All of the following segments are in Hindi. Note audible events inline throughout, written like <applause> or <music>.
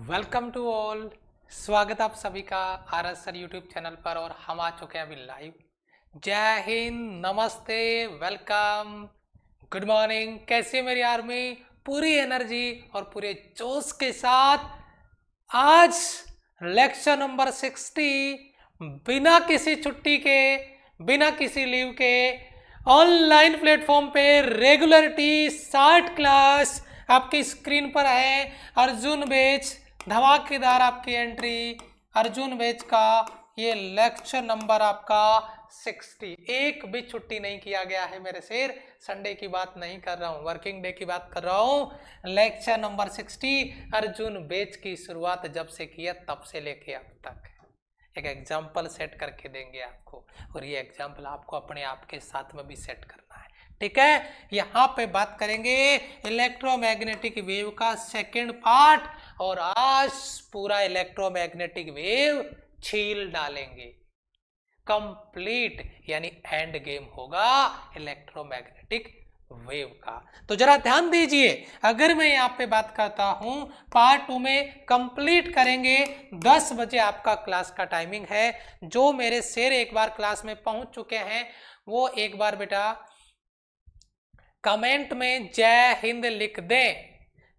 वेलकम टू ऑल स्वागत आप सभी का R S sir YouTube channel पर और हम आ चुके हैं अभी लाइव जय हिंद नमस्ते वेलकम गुड मॉर्निंग कैसे मेरी आर्मी पूरी एनर्जी और पूरे जोश के साथ आज लेक्चर नंबर सिक्सटी बिना किसी छुट्टी के बिना किसी लीव के ऑनलाइन प्लेटफॉर्म पे रेगुलरिटी साठ क्लास आपकी स्क्रीन पर है अर्जुन बेच धमाकेदार आपकी एंट्री अर्जुन बेच का ये लेक्चर नंबर आपका 60 एक भी छुट्टी नहीं किया गया है मेरे शेर संडे की बात नहीं कर रहा हूँ वर्किंग डे की बात कर रहा हूँ लेक्चर नंबर 60 अर्जुन बेच की शुरुआत जब से किया तब से लेके अब तक एक एग्जाम्पल सेट करके देंगे आपको और ये एग्जाम्पल आपको अपने आप के साथ में भी सेट कर ठीक है यहाँ पे बात करेंगे इलेक्ट्रोमैग्नेटिक वेव का सेकंड पार्ट और आज पूरा इलेक्ट्रोमैग्नेटिक वेव छील डालेंगे कंप्लीट यानी एंड गेम होगा इलेक्ट्रोमैग्नेटिक वेव का तो जरा ध्यान दीजिए अगर मैं यहाँ पे बात करता हूँ पार्ट टू में कंप्लीट करेंगे 10 बजे आपका क्लास का टाइमिंग है जो मेरे शेर एक बार क्लास में पहुँच चुके हैं वो एक बार बेटा कमेंट में जय हिंद लिख दें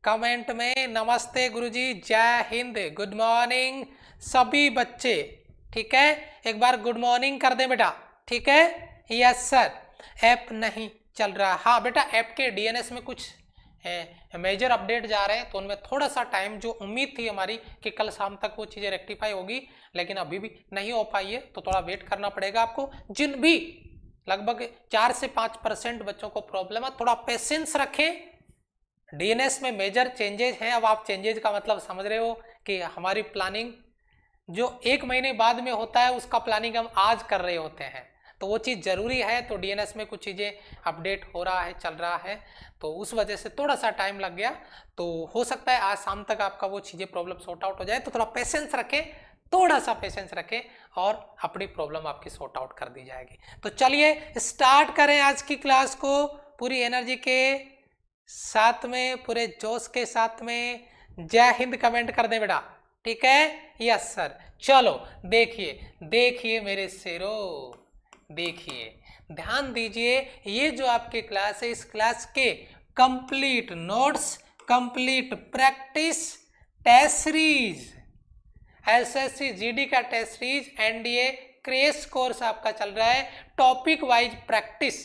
कमेंट में नमस्ते गुरुजी जय हिंद गुड मॉर्निंग सभी बच्चे ठीक है एक बार गुड मॉर्निंग कर दें बेटा ठीक है यस सर ऐप नहीं चल रहा हाँ बेटा ऐप के डीएनएस में कुछ मेजर अपडेट जा रहे हैं तो उनमें थोड़ा सा टाइम जो उम्मीद थी हमारी कि कल शाम तक वो चीज़ें रेक्टिफाई होगी लेकिन अभी भी नहीं हो पाई है तो थोड़ा वेट करना पड़ेगा आपको जिन भी लगभग चार से पांच परसेंट बच्चों को प्रॉब्लम है थोड़ा पेशेंस रखें डीएनएस में मेजर चेंजेज हैं अब आप चेंजेज का मतलब समझ रहे हो कि हमारी प्लानिंग जो एक महीने बाद में होता है उसका प्लानिंग हम आज कर रहे होते हैं तो वो चीज़ ज़रूरी है तो डीएनएस में कुछ चीज़ें अपडेट हो रहा है चल रहा है तो उस वजह से थोड़ा सा टाइम लग गया तो हो सकता है आज शाम तक आपका वो चीज़ें प्रॉब्लम सॉर्ट आउट हो जाए तो थोड़ा पेशेंस रखें थोड़ा सा पेशेंस रखें और अपनी प्रॉब्लम आपकी सॉर्ट आउट कर दी जाएगी तो चलिए स्टार्ट करें आज की क्लास को पूरी एनर्जी के साथ में पूरे जोश के साथ में जय हिंद कमेंट कर दे बेटा ठीक है यस सर चलो देखिए देखिए मेरे शेरो देखिए ध्यान दीजिए ये जो आपकी क्लास है इस क्लास के complete notes complete practice test series S S C G D का test series NDA crash course आपका चल रहा है टॉपिक वाइज प्रैक्टिस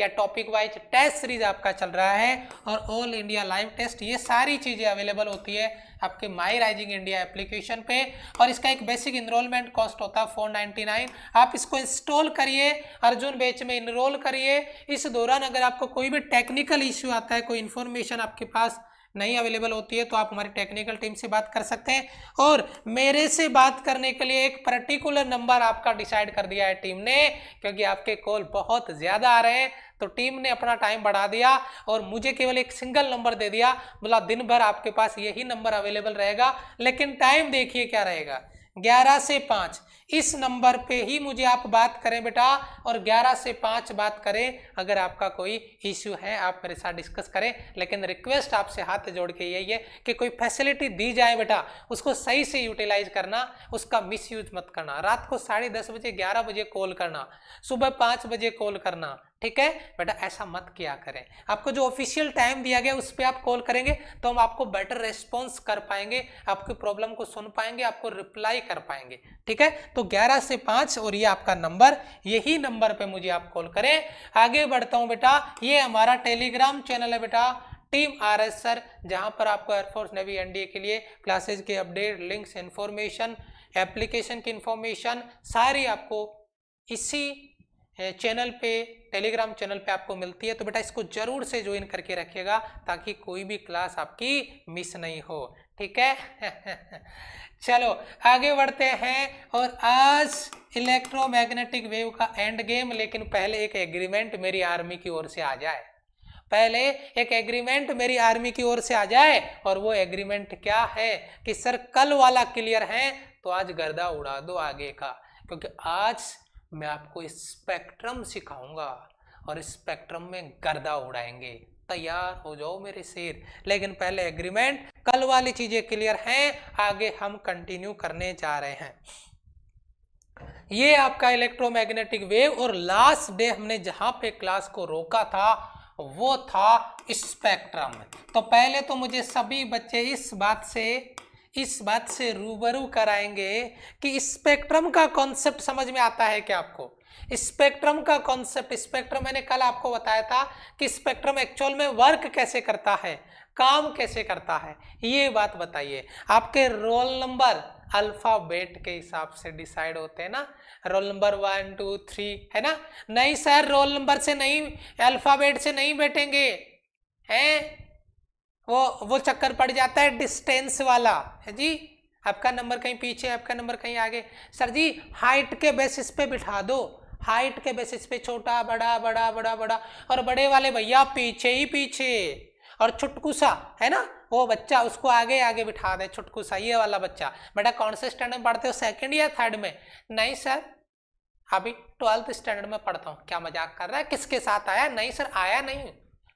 या टॉपिक वाइज टेस्ट सीरीज आपका चल रहा है और ऑल इंडिया लाइव टेस्ट ये सारी चीज़ें अवेलेबल होती है आपके माई राइजिंग इंडिया एप्लीकेशन पे और इसका एक बेसिक इनरोलमेंट कॉस्ट होता है फोर नाइन्टी नाइन आप इसको इंस्टॉल करिए अर्जुन बेच में इनरोल करिए इस दौरान अगर आपको कोई भी टेक्निकल इश्यू आता है कोई इन्फॉर्मेशन आपके पास नहीं अवेलेबल होती है तो आप हमारी टेक्निकल टीम से बात कर सकते हैं और मेरे से बात करने के लिए एक पर्टिकुलर नंबर आपका डिसाइड कर दिया है टीम ने क्योंकि आपके कॉल बहुत ज़्यादा आ रहे हैं तो टीम ने अपना टाइम बढ़ा दिया और मुझे केवल एक सिंगल नंबर दे दिया बोला मतलब दिन भर आपके पास यही नंबर अवेलेबल रहेगा लेकिन टाइम देखिए क्या रहेगा ग्यारह से पाँच इस नंबर पे ही मुझे आप बात करें बेटा और 11 से 5 बात करें अगर आपका कोई इश्यू है आप मेरे साथ डिस्कस करें लेकिन रिक्वेस्ट आपसे हाथ जोड़ के यही है कि कोई फैसिलिटी दी जाए बेटा उसको सही से यूटिलाइज करना उसका मिसयूज मत करना रात को साढ़े दस बजे ग्यारह बजे कॉल करना सुबह पाँच बजे कॉल करना ठीक है बेटा ऐसा मत किया करें आपको जो ऑफिशियल टाइम दिया गया उस पर आप कॉल करेंगे तो हम आपको बेटर रेस्पॉन्स कर पाएंगे आपकी प्रॉब्लम को सुन पाएंगे आपको रिप्लाई कर पाएंगे ठीक है तो 11 से 5 और ये आपका नंबर यही नंबर पे मुझे आप कॉल करें आगे बढ़ता हूँ बेटा ये हमारा टेलीग्राम चैनल है बेटा टीम आर एस सर जहाँ पर आपको एयरफोर्स नेवी एनडीए के लिए क्लासेज के अपडेट लिंक्स इन्फॉर्मेशन एप्लीकेशन की इन्फॉर्मेशन सारी आपको इसी चैनल पे टेलीग्राम चैनल पे आपको मिलती है तो बेटा इसको जरूर से ज्वाइन करके रखिएगा ताकि कोई भी क्लास आपकी मिस नहीं हो ठीक है <laughs> चलो आगे बढ़ते हैं और आज इलेक्ट्रोमैग्नेटिक वेव का एंड गेम लेकिन पहले एक एग्रीमेंट मेरी आर्मी की ओर से आ जाए पहले एक एग्रीमेंट मेरी आर्मी की ओर से आ जाए और वो एग्रीमेंट क्या है कि सर कल वाला क्लियर है तो आज गर्दा उड़ा दो आगे का क्योंकि आज मैं आपको स्पेक्ट्रम सिखाऊंगा और स्पेक्ट्रम में गर्दा उड़ाएंगे तैयार हो जाओ मेरे शेर लेकिन पहले एग्रीमेंट कल वाली चीजें क्लियर हैं आगे हम कंटिन्यू करने जा रहे हैं ये आपका इलेक्ट्रोमैग्नेटिक वेव और लास्ट डे हमने जहां पे क्लास को रोका था वो था स्पेक्ट्रम तो पहले तो मुझे सभी बच्चे इस बात से इस बात से रूबरू कराएंगे कि स्पेक्ट्रम का कॉन्सेप्ट समझ में आता है क्या आपको स्पेक्ट्रम का कॉन्सेप्ट स्पेक्ट्रम मैंने कल आपको बताया था कि स्पेक्ट्रम एक्चुअल में वर्क कैसे करता है काम कैसे करता है ये बात बताइए आपके रोल नंबर अल्फाबेट के हिसाब से डिसाइड होते हैं ना roll number one two three है ना नहीं सर रोल नंबर से नहीं अल्फाबेट से नहीं बैठेंगे हैं वो वो चक्कर पड़ जाता है डिस्टेंस वाला है जी आपका नंबर कहीं पीछे आपका नंबर कहीं आगे सर जी हाइट के बेसिस पे बिठा दो हाइट के बेसिस पे छोटा बड़ा बड़ा बड़ा बड़ा और बड़े वाले भैया पीछे ही पीछे और छुटकुसा है ना वो बच्चा उसको आगे आगे बिठा दे छुटकुसा ये वाला बच्चा बेटा कौन से स्टैंडर्ड में पढ़ते हो सेकंड या थर्ड में नहीं सर अभी ट्वेल्थ स्टैंडर्ड में पढ़ता हूँ क्या मजाक कर रहा है किसके साथ आया नहीं सर आया नहीं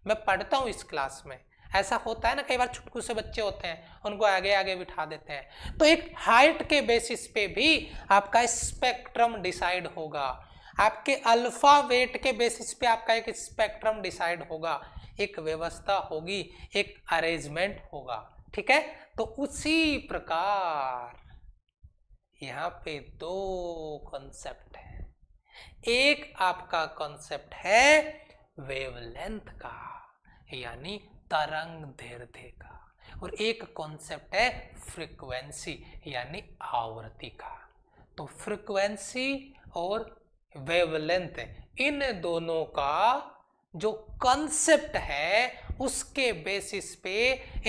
मैं पढ़ता हूँ इस क्लास में ऐसा होता है ना कई बार छुटकू से बच्चे होते हैं उनको आगे आगे बिठा देते हैं तो एक हाइट के बेसिस पे भी आपका स्पेक्ट्रम डिसाइड होगा आपके अल्फा वेट के बेसिस पे आपका एक स्पेक्ट्रम डिसाइड होगा एक व्यवस्था होगी एक अरेंजमेंट होगा ठीक है तो उसी प्रकार यहां पे दो कॉन्सेप्ट है एक आपका कॉन्सेप्ट है वेवलेंथ का यानी तरंग दैर्ध्य का और एक कॉन्सेप्ट है फ्रीक्वेंसी यानी आवृत्ति का तो फ्रीक्वेंसी और वेवलेंथ इन दोनों का जो कंसेप्ट है उसके बेसिस पे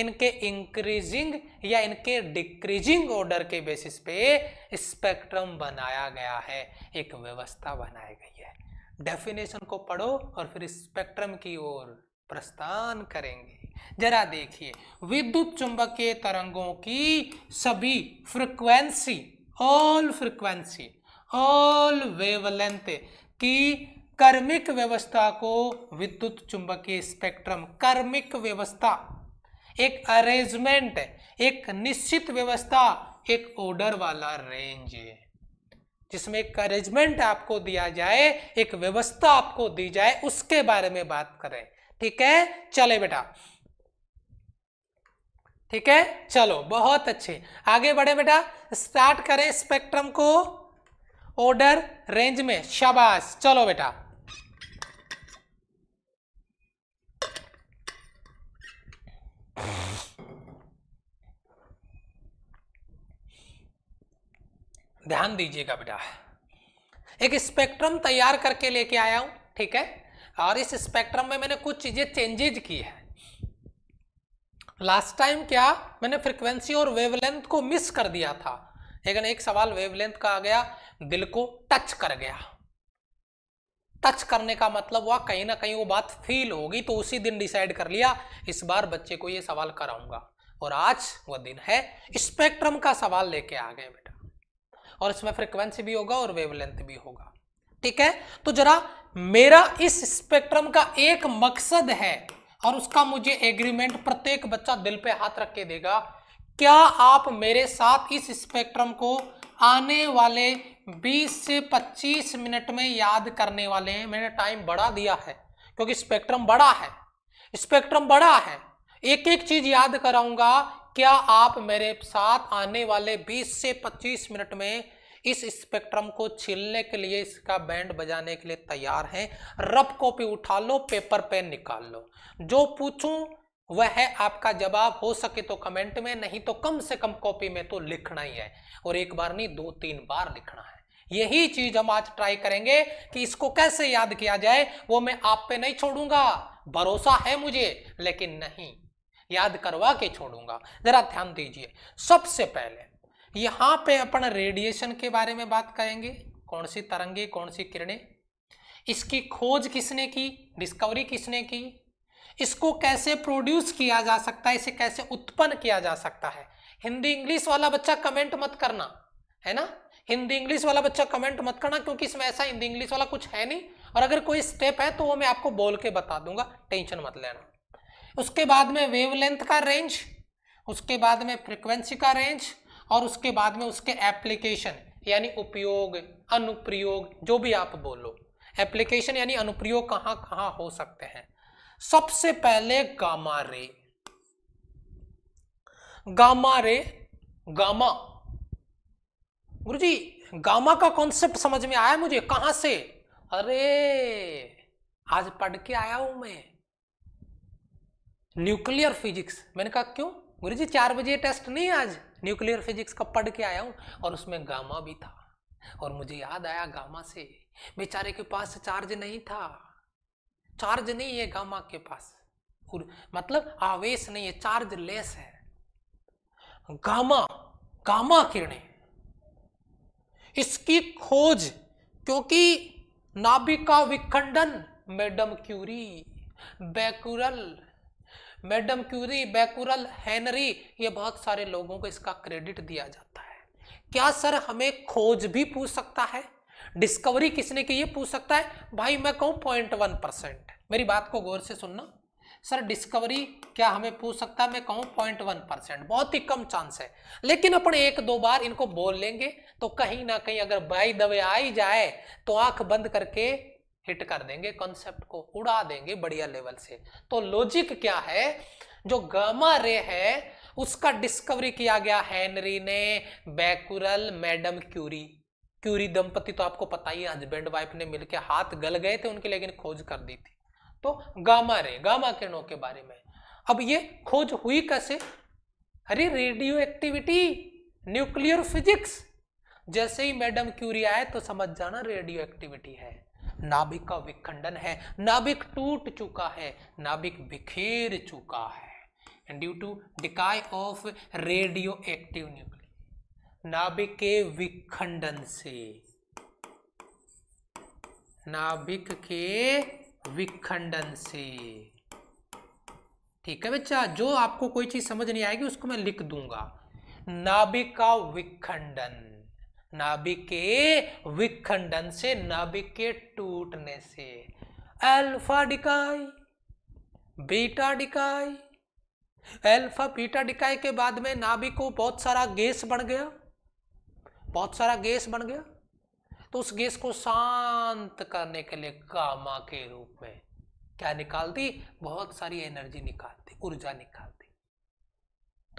इनके इंक्रीजिंग या इनके डिक्रीजिंग ऑर्डर के बेसिस पे स्पेक्ट्रम बनाया गया है एक व्यवस्था बनाई गई है डेफिनेशन को पढ़ो और फिर स्पेक्ट्रम की ओर प्रस्थान करेंगे जरा देखिए विद्युत चुंबकीय तरंगों की सभी frequency all frequency all wavelength की कर्मिक व्यवस्था को विद्युत चुंबकीय स्पेक्ट्रम कर्मिक व्यवस्था एक अरेंजमेंट एक निश्चित व्यवस्था एक ऑर्डर वाला रेंज है जिसमें एक अरेंजमेंट आपको दिया जाए एक व्यवस्था आपको दी जाए उसके बारे में बात करें ठीक है चले बेटा ठीक है चलो बहुत अच्छे आगे बढ़े बेटा स्टार्ट करें स्पेक्ट्रम को ऑर्डर रेंज में शाबाश चलो बेटा ध्यान दीजिएगा बेटा एक स्पेक्ट्रम तैयार करके लेके आया हूं ठीक है और इस स्पेक्ट्रम में मैंने कुछ चीजें चेंजेज की है लास्ट टाइम क्या मैंने फ्रिक्वेंसी और वेवलेंथ को मिस कर दिया था लेकिन एक सवाल वेवलेंथ का आ गया दिल को टच कर गया टच करने का मतलब हुआ कहीं ना कहीं वो बात फील होगी तो उसी दिन डिसाइड कर लिया इस बार बच्चे को ये सवाल कराऊंगा और आज वो दिन है स्पेक्ट्रम का सवाल लेके आ गए बेटा और इसमें फ्रिक्वेंसी भी होगा और वेवलेंथ भी होगा ठीक है तो जरा मेरा इस स्पेक्ट्रम का एक मकसद है और उसका मुझे एग्रीमेंट प्रत्येक बच्चा दिल पे हाथ रख के देगा क्या आप मेरे साथ इस स्पेक्ट्रम को आने वाले 20 से 25 मिनट में याद करने वाले हैं मैंने टाइम बढ़ा दिया है क्योंकि स्पेक्ट्रम बड़ा है स्पेक्ट्रम बड़ा है एक एक चीज याद कराऊंगा क्या आप मेरे साथ आने वाले 20 से 25 मिनट में इस स्पेक्ट्रम को छीलने के लिए इसका बैंड बजाने के लिए तैयार हैं रफ कॉपी उठा लो पेपर पेन निकाल लो जो पूछूं वह है आपका जवाब हो सके तो कमेंट में नहीं तो कम से कम कॉपी में तो लिखना ही है और एक बार नहीं दो तीन बार लिखना है यही चीज हम आज ट्राई करेंगे कि इसको कैसे याद किया जाए वो मैं आप पे नहीं छोड़ूंगा भरोसा है मुझे लेकिन नहीं याद करवा के छोड़ूंगा जरा ध्यान दीजिए सबसे पहले यहाँ पे अपन रेडिएशन के बारे में बात करेंगे कौन सी तरंगे कौन सी किरणें इसकी खोज किसने की डिस्कवरी किसने की इसको कैसे प्रोड्यूस किया जा सकता है इसे कैसे उत्पन्न किया जा सकता है हिंदी इंग्लिश वाला बच्चा कमेंट मत करना है ना हिंदी इंग्लिश वाला बच्चा कमेंट मत करना क्योंकि इसमें ऐसा हिंदी इंग्लिश वाला कुछ है नहीं और अगर कोई स्टेप है तो वो मैं आपको बोल के बता दूंगा टेंशन मत लेना उसके बाद में वेवलेंथ का रेंज उसके बाद में फ्रिक्वेंसी का रेंज और उसके बाद में उसके एप्लीकेशन यानी उपयोग अनुप्रयोग जो भी आप बोलो एप्लीकेशन यानी अनुप्रयोग कहाँ कहाँ हो सकते हैं सबसे पहले gamma ray gamma ray gamma गुरु जी गामा का कॉन्सेप्ट समझ में आया मुझे कहां से अरे आज पढ़ के आया हूं मैं न्यूक्लियर फिजिक्स मैंने कहा क्यों गुरु जी चार बजे टेस्ट नहीं आज न्यूक्लियर फिजिक्स का पढ़ के आया हूँ और उसमें गामा भी था और मुझे याद आया गामा से बेचारे के पास चार्ज नहीं था चार्ज नहीं है गामा के पास मतलब आवेश नहीं है चार्ज लेस है गामा गामा किरणें इसकी खोज क्योंकि नाभिका विखंडन madam Curie Becquerel madam Curie Becquerel Henry ये बहुत सारे लोगों को इसका क्रेडिट दिया जाता है क्या सर हमें खोज भी पूछ सकता है डिस्कवरी किसने की ये पूछ सकता है भाई मैं कहूँ पॉइंट वन परसेंट मेरी बात को गौर से सुनना सर डिस्कवरी क्या हमें पूछ सकता है मैं कहूँ पॉइंट वन परसेंट बहुत ही कम चांस है लेकिन अपन एक दो बार इनको बोल लेंगे तो कहीं ना कहीं अगर बाई दवे आई जाए तो आंख बंद करके हिट कर देंगे कॉन्सेप्ट को उड़ा देंगे बढ़िया लेवल से तो लॉजिक क्या है जो गामा रे है उसका डिस्कवरी किया गया हैनरी ने बैकुरल मैडम क्यूरी क्यूरी दंपति तो आपको पता ही हस्बैंड वाइफ ने मिलकर हाथ गल गए थे उनके लेकिन खोज कर दी थी तो गामा रे गामा किरणों के बारे में अब ये खोज हुई कैसे अरे रेडियो एक्टिविटी न्यूक्लियर फिजिक्स जैसे ही मैडम क्यूरी आए तो समझ जाना रेडियो एक्टिविटी है नाभिक का विखंडन है नाभिक टूट चुका है नाभिक बिखेर चुका है and due to decay of radioactive nucleus नाभिक के विखंडन से नाभिक के विखंडन से ठीक है बच्चा जो आपको कोई चीज समझ नहीं आएगी उसको मैं लिख दूंगा नाभिक का विखंडन नाभिक के विखंडन से नाभिक के टूटने से alpha decay beta decay alpha beta decay के बाद में नाभिक को बहुत सारा गैस बन गया बहुत सारा गैस बन गया तो उस गैस को शांत करने के लिए कामा के रूप में क्या निकालती बहुत सारी एनर्जी निकालती ऊर्जा निकालती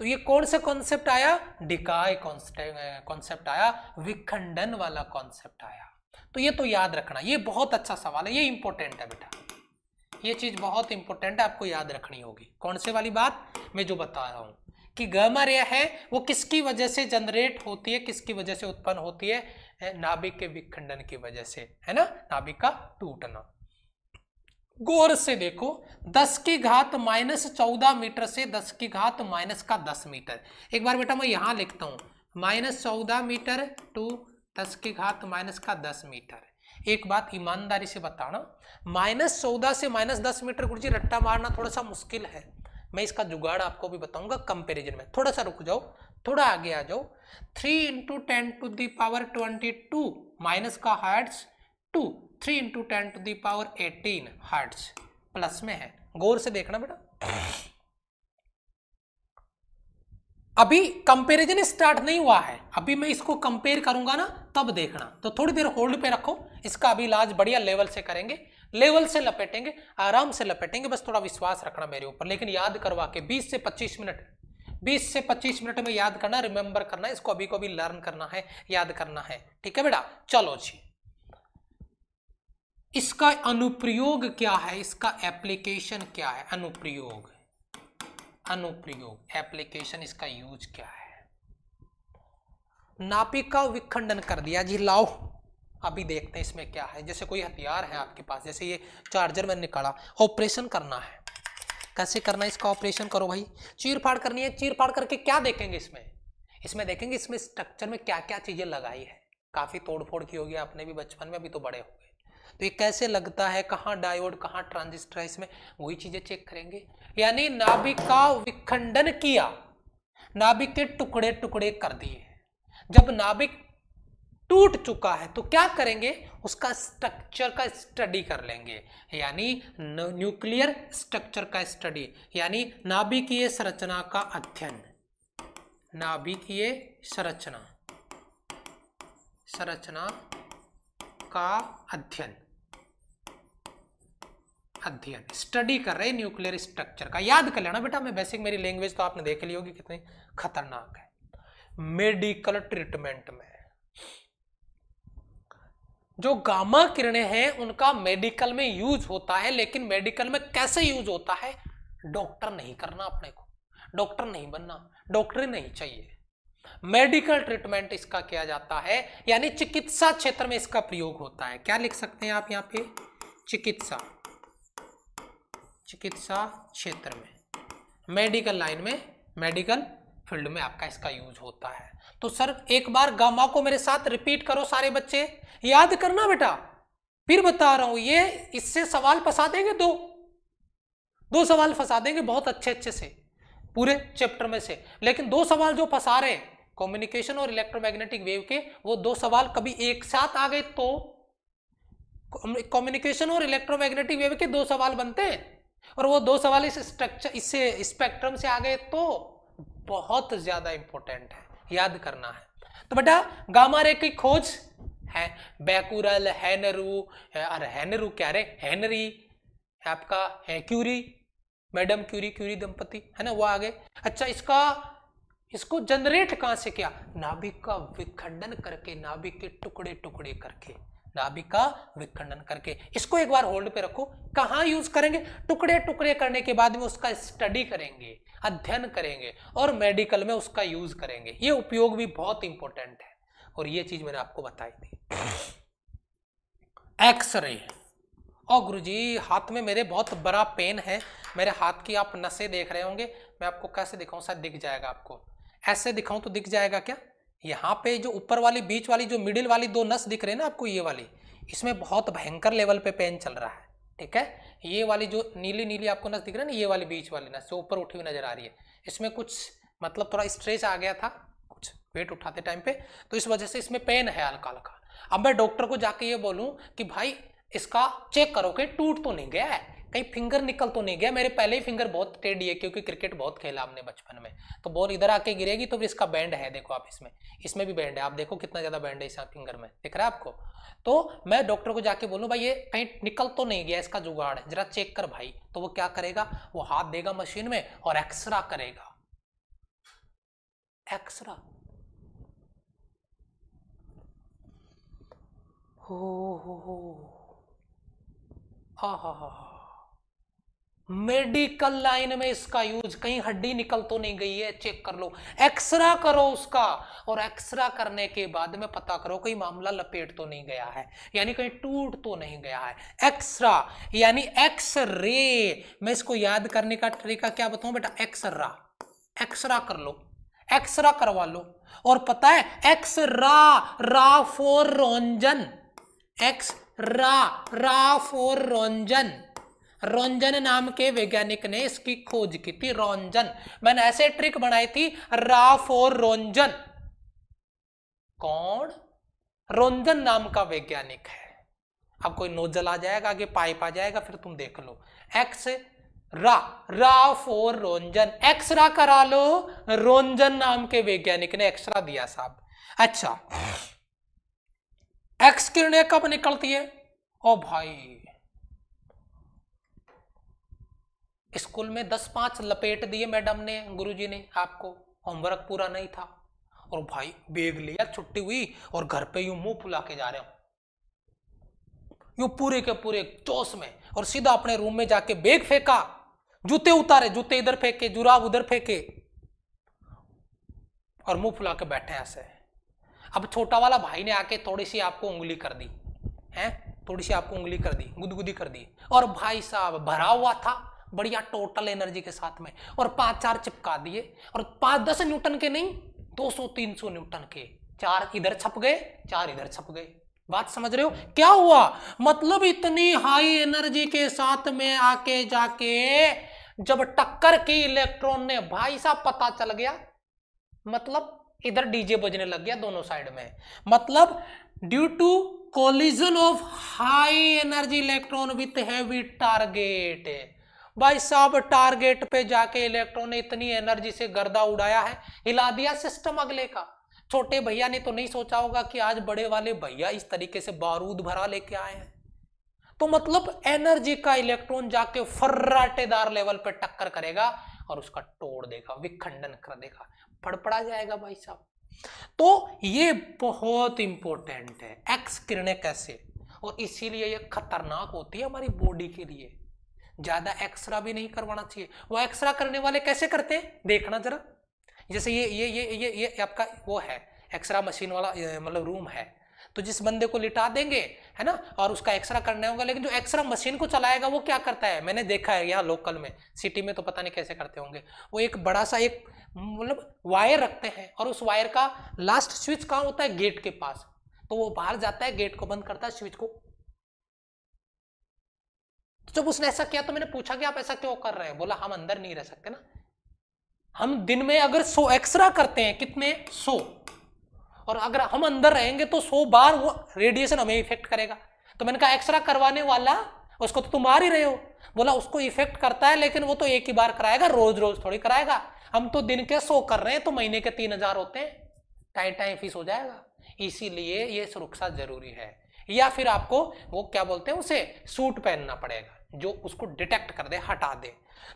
तो ये कौन सा कॉन्सेप्ट आया डिकाय कॉन्सेप्ट आया विखंडन वाला कॉन्सेप्ट आया तो ये तो याद रखना ये बहुत अच्छा सवाल है ये इंपॉर्टेंट है बेटा ये चीज बहुत इंपॉर्टेंट है आपको याद रखनी होगी कौन से वाली बात मैं जो बता रहा हूं कि गर्मा रे है वो किसकी वजह से जनरेट होती है किसकी वजह से उत्पन्न होती है नाभिक के विखंडन की वजह से है ना नाभिक का टूटना गौर से देखो 10 की घात माइनस चौदह मीटर से 10 की घात माइनस का 10 मीटर एक बार बेटा मैं यहां लिखता हूं माइनस चौदह मीटर टू दस की घात माइनस का 10 मीटर एक बात ईमानदारी से बताना माइनस चौदह से माइनस दस मीटर गुरु रट्टा मारना थोड़ा सा मुश्किल है मैं इसका जुगाड़ आपको भी बताऊंगा कंपेरिजन में थोड़ा सा रुक जाओ थोड़ा आगे आ जाओ three into ten to the power twenty two minus का hertz to three into ten to the power eighteen hertz plus में है गौर से देखना बेटा अभी कंपेरिजन स्टार्ट नहीं हुआ है अभी मैं इसको कंपेयर करूंगा ना तब देखना तो थोड़ी देर होल्ड पे रखो इसका अभी इलाज बढ़िया लेवल से करेंगे लेवल से लपेटेंगे आराम से लपेटेंगे बस थोड़ा विश्वास रखना मेरे ऊपर लेकिन याद करवा के 20 से 25 मिनट 20 से 25 मिनट में याद करना रिमेंबर करना इसको अभी को भी लर्न करना है याद करना है ठीक है बेटा चलो जी इसका अनुप्रयोग क्या है इसका एप्लीकेशन क्या है अनुप्रयोग अनुप्रयोग एप्लीकेशन इसका यूज क्या है नापी का विखंडन कर दिया जी लाओ अभी देखते हैं इसमें क्या है जैसे कोई हथियार है आपके पास जैसे ये चार्जर में निकाला ऑपरेशन करना है कैसे करना है इसका ऑपरेशन करो भाई चीरफाड़ करनी है चीरफाड़ करके क्या देखेंगे इसमें इसमें देखेंगे इसमें स्ट्रक्चर में क्या क्या चीज़ें लगाई है काफ़ी तोड़फोड़ की होगी आपने भी बचपन में अभी तो बड़े हो गए तो ये कैसे लगता है कहाँ डायोड कहाँ ट्रांजिस्टर है इसमें वही चीजें चेक करेंगे यानी नाभिक का विखंडन किया नाभिक के टुकड़े टुकड़े कर दिए जब नाभिक टूट चुका है तो क्या करेंगे उसका स्ट्रक्चर का स्टडी कर लेंगे यानी न्यूक्लियर स्ट्रक्चर का स्टडी यानी नाभिकीय संरचना का अध्ययन नाभिकीय संरचना संरचना का अध्ययन अध्ययन स्टडी कर रहे न्यूक्लियर स्ट्रक्चर का याद कर लेना बेटा मैं बेसिक मेरी लैंग्वेज तो आपने देख ली होगी कितनी खतरनाक है मेडिकल ट्रीटमेंट में जो गामा किरणें हैं उनका मेडिकल में यूज होता है लेकिन मेडिकल में कैसे यूज होता है डॉक्टर नहीं करना अपने को डॉक्टर नहीं बनना डॉक्टर नहीं चाहिए मेडिकल ट्रीटमेंट इसका किया जाता है यानी चिकित्सा क्षेत्र में इसका प्रयोग होता है क्या लिख सकते हैं आप यहाँ पे चिकित्सा चिकित्सा क्षेत्र में मेडिकल लाइन में मेडिकल फील्ड में आपका इसका यूज होता है तो सर एक बार गामा को मेरे साथ रिपीट करो सारे बच्चे याद करना बेटा फिर बता रहा हूं ये इससे सवाल फंसा देंगे दो दो सवाल फंसा देंगे बहुत अच्छे अच्छे से पूरे चैप्टर में से लेकिन दो सवाल जो फंसा रहे हैं कम्युनिकेशन और इलेक्ट्रोमैग्नेटिक वेव के वो दो सवाल कभी एक साथ आ गए तो कम्युनिकेशन और इलेक्ट्रोमैग्नेटिक वेव के दो सवाल बनते हैं और वो दो सवाल इस स्ट्रक्चर इससे स्पेक्ट्रम से आ गए तो बहुत ज्यादा इंपॉर्टेंट है याद करना है तो बेटा गामा रे की खोज है बैकुरल हैनरू अरे हैनरू क्या रे हैनरी है आपका है क्यूरी मैडम क्यूरी क्यूरी दंपति है ना वो आ गए अच्छा इसका इसको जनरेट कहां से किया नाभिक का विखंडन करके नाभिक के टुकड़े टुकड़े करके नाभिक का विखंडन करके इसको एक बार होल्ड पे रखो कहाँ यूज करेंगे टुकड़े टुकड़े करने के बाद में उसका स्टडी करेंगे अध्ययन करेंगे और मेडिकल में उसका यूज करेंगे ये उपयोग भी बहुत इंपॉर्टेंट है और ये चीज मैंने आपको बताई थी एक्सरे और गुरुजी हाथ में मेरे बहुत बड़ा पेन है मेरे हाथ की आप नसें देख रहे होंगे मैं आपको कैसे दिखाऊं शायद दिख जाएगा आपको ऐसे दिखाऊं तो दिख जाएगा क्या यहाँ पे जो ऊपर वाली बीच वाली जो मिडिल वाली दो नस दिख रहे ना आपको ये वाली इसमें बहुत भयंकर लेवल पे पेन चल रहा है ठीक है ये वाली जो नीली नीली आपको नस दिख रही है ना ये वाली बीच वाली नस जो ऊपर उठी हुई नजर आ रही है इसमें कुछ मतलब थोड़ा स्ट्रेच आ गया था कुछ वेट उठाते टाइम पे तो इस वजह से इसमें पेन है हल्का हल्का अब मैं डॉक्टर को जाके ये बोलूँ कि भाई इसका चेक करो कि टूट तो नहीं गया है कहीं फिंगर निकल तो नहीं गया मेरे पहले ही फिंगर बहुत टेढ़ी है क्योंकि क्रिकेट बहुत खेला हमने बचपन में तो बॉल इधर आके गिरेगी तो फिर इसका बैंड है देखो आप इसमें इसमें भी बैंड है आप देखो कितना ज़्यादा बैंड है इस फिंगर में दिख रहा है आपको तो मैं डॉक्टर को जाके बोलूँ भाई ये कहीं निकल तो नहीं गया इसका जुगाड़ है जरा चेक कर भाई तो वो क्या करेगा वो हाथ देगा मशीन में और एक्सरा करेगा एक्सरा हो हो हो हा हा हा हा मेडिकल लाइन में इसका यूज कहीं हड्डी निकल तो नहीं गई है चेक कर लो एक्सरा करो उसका और एक्सरा करने के बाद में पता करो कहीं मामला लपेट तो नहीं गया है यानी कहीं टूट तो नहीं गया है एक्सरा यानी एक्सरे मैं इसको याद करने का तरीका क्या बताऊं बेटा एक्सरा एक्सरा कर लो एक्सरा करवा लो और पता है एक्स रा फोर रोंजन एक्स रा रा फोर रोंजन रोंजन नाम के वैज्ञानिक ने इसकी खोज की थी रोंजन मैंने ऐसे ट्रिक बनाई थी रा फोर रोंजन कौन रोंजन नाम का वैज्ञानिक है अब कोई नोजल आ जाएगा आगे पाइप आ जाएगा फिर तुम देख लो एक्स रा रा फोर रोंजन एक्सरा करा लो रोंजन नाम के वैज्ञानिक ने एक्सरा दिया साहब अच्छा एक्स किरणें कब निकलती है ओ भाई स्कूल में दस पाँच लपेट दिए मैडम ने गुरुजी ने आपको होमवर्क पूरा नहीं था और भाई बेग लिया छुट्टी हुई और घर पे यूं मुंह फुला के जा रहे हो यूं पूरे के पूरे चौस में और सीधा अपने रूम में जाके बेग फेंका जूते उतारे जूते इधर फेंके जुराब उधर फेंके और मुंह फुला के बैठे ऐसे अब छोटा वाला भाई ने आके थोड़ी सी आपको उंगली कर दी है थोड़ी सी आपको उंगली कर दी गुदगुदी कर दी और भाई साहब भरा हुआ था बढ़िया टोटल एनर्जी के साथ में और पांच चार चिपका दिए और पांच दस न्यूटन के नहीं दो सौ तीन सौ न्यूटन के चार इधर छप गए चार इधर छप गए बात समझ रहे हो क्या हुआ मतलब इतनी हाई एनर्जी के साथ में आके जाके जब टक्कर की इलेक्ट्रॉन ने भाई साहब पता चल गया मतलब इधर डीजे बजने लग गया दोनों साइड में मतलब due to collision of high energy electron with heavy target भाई साहब टारगेट पे जाके इलेक्ट्रॉन ने इतनी एनर्जी से गर्दा उड़ाया है हिला दिया सिस्टम अगले का छोटे भैया ने तो नहीं सोचा होगा कि आज बड़े वाले भैया इस तरीके से बारूद भरा लेके आए हैं तो मतलब एनर्जी का इलेक्ट्रॉन जाके फर्राटेदार लेवल पे टक्कर करेगा और उसका तोड़ देगा विखंडन कर देगा फड़फड़ा जाएगा भाई साहब तो ये बहुत इंपॉर्टेंट है एक्स किरणें कैसे और इसीलिए ये खतरनाक होती है हमारी बॉडी के लिए ज्यादा एक्सरा भी नहीं करवाना चाहिए वो एक्सरा करने वाले कैसे करते हैं देखना जरा जैसे ये ये ये ये ये आपका वो है एक्सरा मशीन वाला मतलब रूम है तो जिस बंदे को लिटा देंगे है ना और उसका एक्सरा करना होगा लेकिन जो एक्सरा मशीन को चलाएगा वो क्या करता है मैंने देखा है यहाँ लोकल में सिटी में तो पता नहीं कैसे करते होंगे वो एक बड़ा सा एक मतलब वायर रखते हैं और उस वायर का लास्ट स्विच कहाँ होता है गेट के पास तो वो बाहर जाता है गेट को बंद करता है स्विच को तो जब उसने ऐसा किया तो मैंने पूछा कि आप ऐसा क्यों कर रहे हो बोला हम अंदर नहीं रह सकते ना हम दिन में अगर सो एक्सरा करते हैं कितने सो और अगर हम अंदर रहेंगे तो सो बार वो रेडिएशन हमें इफेक्ट करेगा तो मैंने कहा एक्सरा करवाने वाला उसको तो तुम मार ही रहे हो बोला उसको इफेक्ट करता है लेकिन वो तो एक ही बार कराएगा रोज रोज थोड़ी कराएगा हम तो दिन के सो कर रहे हैं तो महीने के तीन हजार होते हैं टाइम टाइम फीस हो जाएगा इसीलिए ये सुरक्षा जरूरी है या फिर आपको वो क्या बोलते हैं उसे सूट पहनना पड़ेगा जो उसको डिटेक्ट कर दे हटा दे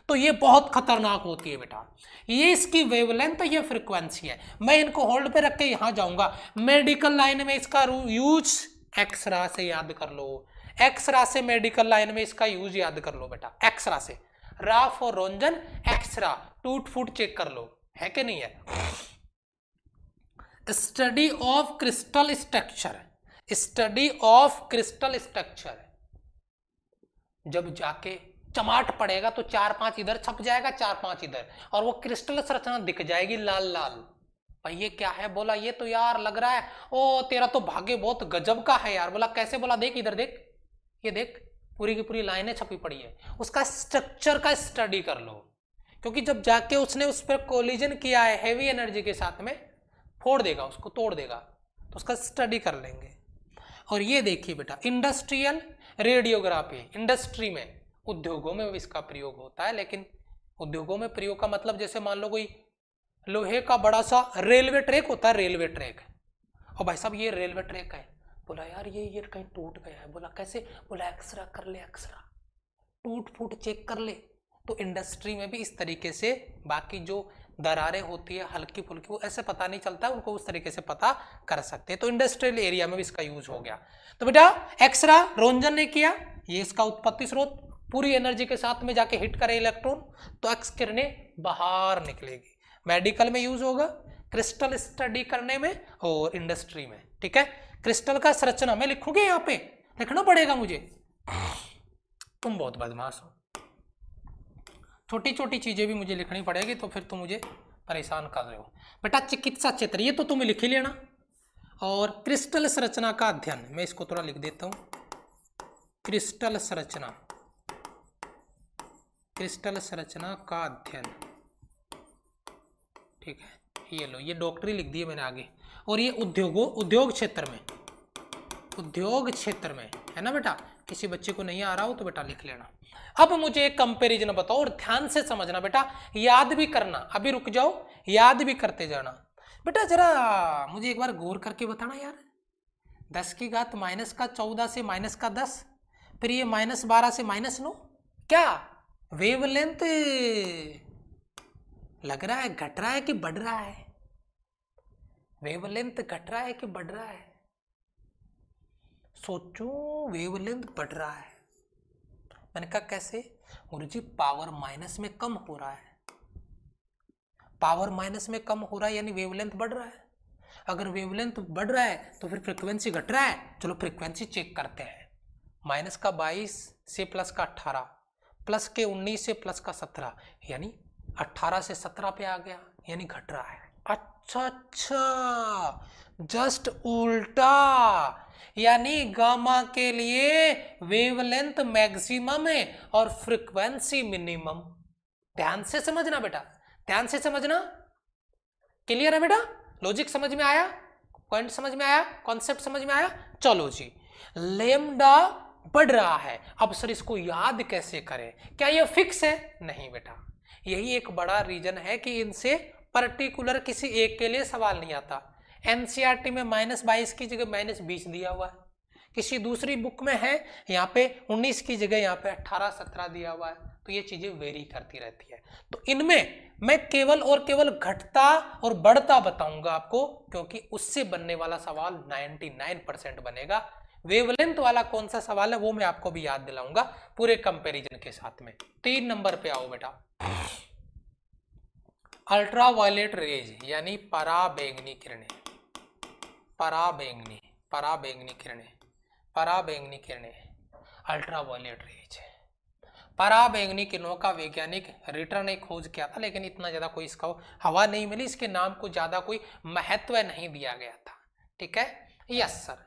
तो ये बहुत खतरनाक होती है बेटा ये इसकी वेवलेंथ ये फ्रिक्वेंसी है मैं इनको होल्ड पे रख के यहां जाऊंगा मेडिकल लाइन में इसका यूज एक्सरा से याद कर लो एक्सरा से मेडिकल लाइन में इसका यूज याद कर लो बेटा एक्सरा से राफ और रोंजन एक्सरा टूट फूट चेक कर लो है कि नहीं है study of crystal structure study of crystal structure जब जाके चमाट पड़ेगा तो चार पांच इधर छप जाएगा चार पांच इधर और वो क्रिस्टल संरचना दिख जाएगी लाल लाल भाई ये क्या है बोला ये तो यार लग रहा है ओ तेरा तो भाग्य बहुत गजब का है यार बोला कैसे बोला देख इधर देख ये देख पूरी की पूरी लाइनें छपी पड़ी है उसका स्ट्रक्चर का स्टडी कर लो क्योंकि जब जाके उसने उस पर कोलिजन किया है हैवी एनर्जी के साथ में फोड़ देगा उसको तोड़ देगा तो उसका स्टडी कर लेंगे और ये देखिए बेटा इंडस्ट्रियल रेडियोग्राफी इंडस्ट्री में उद्योगों में इसका प्रयोग होता है लेकिन उद्योगों में प्रयोग का मतलब जैसे मान लो कोई लोहे का बड़ा सा रेलवे ट्रैक होता है रेलवे ट्रैक और भाई साहब ये रेलवे ट्रैक है बोला यार ये ये कहीं टूट गया है बोला कैसे बोला एक्सरा कर ले एक्सरा टूट फूट चेक कर ले तो इंडस्ट्री में भी इस तरीके से बाकी जो दरारें होती है हल्की फुल्की वो ऐसे पता नहीं चलता उनको उस तरीके से पता कर सकते हैं तो इंडस्ट्रियल एरिया में भी इसका यूज हो गया तो बेटा एक्सरा रोंजन ने किया ये इसका उत्पत्ति स्रोत पूरी एनर्जी के साथ में जाके हिट करे इलेक्ट्रॉन तो एक्स किरणें बाहर निकलेगी मेडिकल में यूज होगा क्रिस्टल स्टडी करने में और इंडस्ट्री में ठीक है क्रिस्टल का संरचना मैं लिखूंगी यहाँ पे लिखना पड़ेगा मुझे तुम बहुत बदमाश हो छोटी छोटी चीज़ें भी मुझे लिखनी पड़ेगी तो फिर तुम मुझे परेशान कर रहे हो बेटा चिकित्सा क्षेत्र ये तो तुम्हें लिख ही लेना और क्रिस्टल संरचना का अध्ययन मैं इसको थोड़ा लिख देता हूँ क्रिस्टल संरचना क्रिस्टल संरचना का अध्ययन ठीक है ये लो ये डॉक्टरी लिख है मैंने आगे और ये उद्योगों उद्योग क्षेत्र में उद्योग क्षेत्र में है ना बेटा किसी बच्चे को नहीं आ रहा हो तो बेटा लिख लेना अब मुझे एक कंपेरिजन बताओ और ध्यान से समझना बेटा याद भी करना अभी रुक जाओ याद भी करते जाना बेटा जरा मुझे एक बार गौर करके बताना यार दस की घात माइनस का चौदह से माइनस का दस फिर ये माइनस बारह से माइनस नौ क्या वेव लेंथ लग रहा है घट रहा है कि बढ़ रहा है वेव लेंथ घट रहा है कि बढ़ रहा है सोचो वेवलेंथ बढ़ रहा है मैंने कहा कैसे गुरु जी पावर माइनस में कम हो रहा है पावर माइनस में कम हो रहा है यानी वेवलेंथ बढ़ रहा है अगर वेवलेंथ बढ़ रहा है तो फिर फ्रिक्वेंसी घट रहा है चलो फ्रिक्वेंसी चेक करते हैं माइनस का 22 से प्लस का 18 प्लस के 19 से प्लस का 17 यानी 18 से 17 पे आ गया यानी घट रहा है अच्छा अच्छा जस्ट उल्टा यानी गामा के लिए वेवलेंथ मैक्सिमम है और फ्रीक्वेंसी मिनिमम ध्यान से समझना बेटा ध्यान से समझना क्लियर है बेटा लॉजिक समझ में आया पॉइंट समझ में आया कॉन्सेप्ट समझ में आया चलो जी लेमडा बढ़ रहा है अब सर इसको याद कैसे करें क्या ये फिक्स है नहीं बेटा यही एक बड़ा रीजन है कि इनसे पर्टिकुलर किसी एक के लिए सवाल नहीं आता एनसीआरटी में माइनस बाईस की जगह माइनस बीस दिया हुआ है किसी दूसरी बुक में है यहाँ पे उन्नीस की जगह यहाँ पे अट्ठारह सत्रह दिया हुआ है तो ये चीजें वेरी करती रहती है तो इनमें मैं केवल और केवल घटता और बढ़ता बताऊंगा आपको क्योंकि उससे बनने वाला सवाल नाइनटी परसेंट बनेगा वेवलेंथ वाला कौन सा सवाल है वो मैं आपको भी याद दिलाऊंगा पूरे कंपैरिजन के साथ में तीन नंबर पे आओ बेटा अल्ट्रावायलेट रेज यानी पराबैंगनी किरणें पराबैंगनी पराबैंगनी किरणें पराबैंगनी किरणें अल्ट्रावायलेट रेज है पराबैंगनी किरणों का वैज्ञानिक रिटर ने खोज किया था लेकिन इतना ज़्यादा कोई इसका हवा नहीं मिली इसके नाम को ज़्यादा कोई महत्व नहीं दिया गया था ठीक है यस सर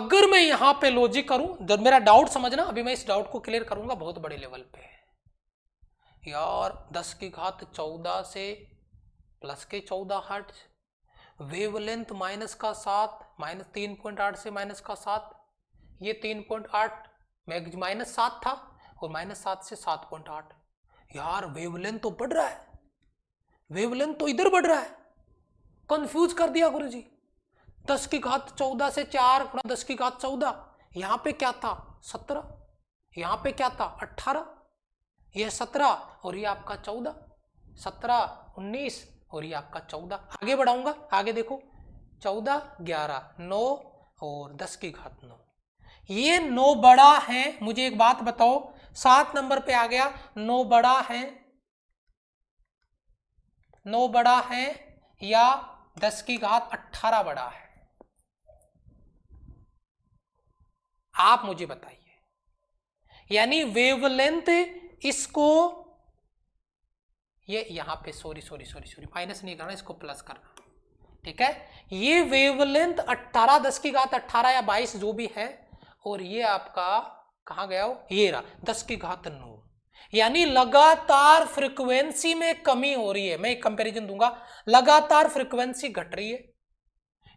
अगर मैं यहां पे लॉजिक करूं जब मेरा डाउट समझना अभी मैं इस डाउट को क्लियर करूंगा बहुत बड़े लेवल पे यार दस की घात चौदह से प्लस के चौदह हर्ट्ज वेवलेंथ माइनस का सात माइनस तीन पॉइंट आठ से माइनस का सात ये तीन पॉइंट आठ माइनस सात था और माइनस सात से सात पॉइंट आठ यार वेवलेंथ तो बढ़ रहा है वेवलेंथ तो इधर बढ़ रहा है कंफ्यूज कर दिया गुरु जी दस की घात चौदह से चार गुणा दस की घात चौदह यहाँ पे क्या था सत्रह यहाँ पे क्या था अट्ठारह यह सत्रह और ये आपका चौदह सत्रह उन्नीस और ये आपका चौदह आगे बढ़ाऊंगा आगे देखो चौदह ग्यारह नौ और दस की घात नौ ये नौ बड़ा है मुझे एक बात बताओ सात नंबर पे आ गया नौ बड़ा है नौ बड़ा है या दस की घात अट्ठारह बड़ा है आप मुझे बताइए यानी वेवलेंथ इसको ये यहाँ पे sorry sorry sorry sorry minus नहीं करना इसको प्लस करना ठीक है ये वेवलेंथ अट्ठारह दस की घात अट्ठारह या बाईस जो भी है और ये आपका कहा गया हो ये रहा दस की घात नौ यानी लगातार फ्रिक्वेंसी में कमी हो रही है मैं एक कंपैरिजन दूंगा लगातार फ्रिक्वेंसी घट रही है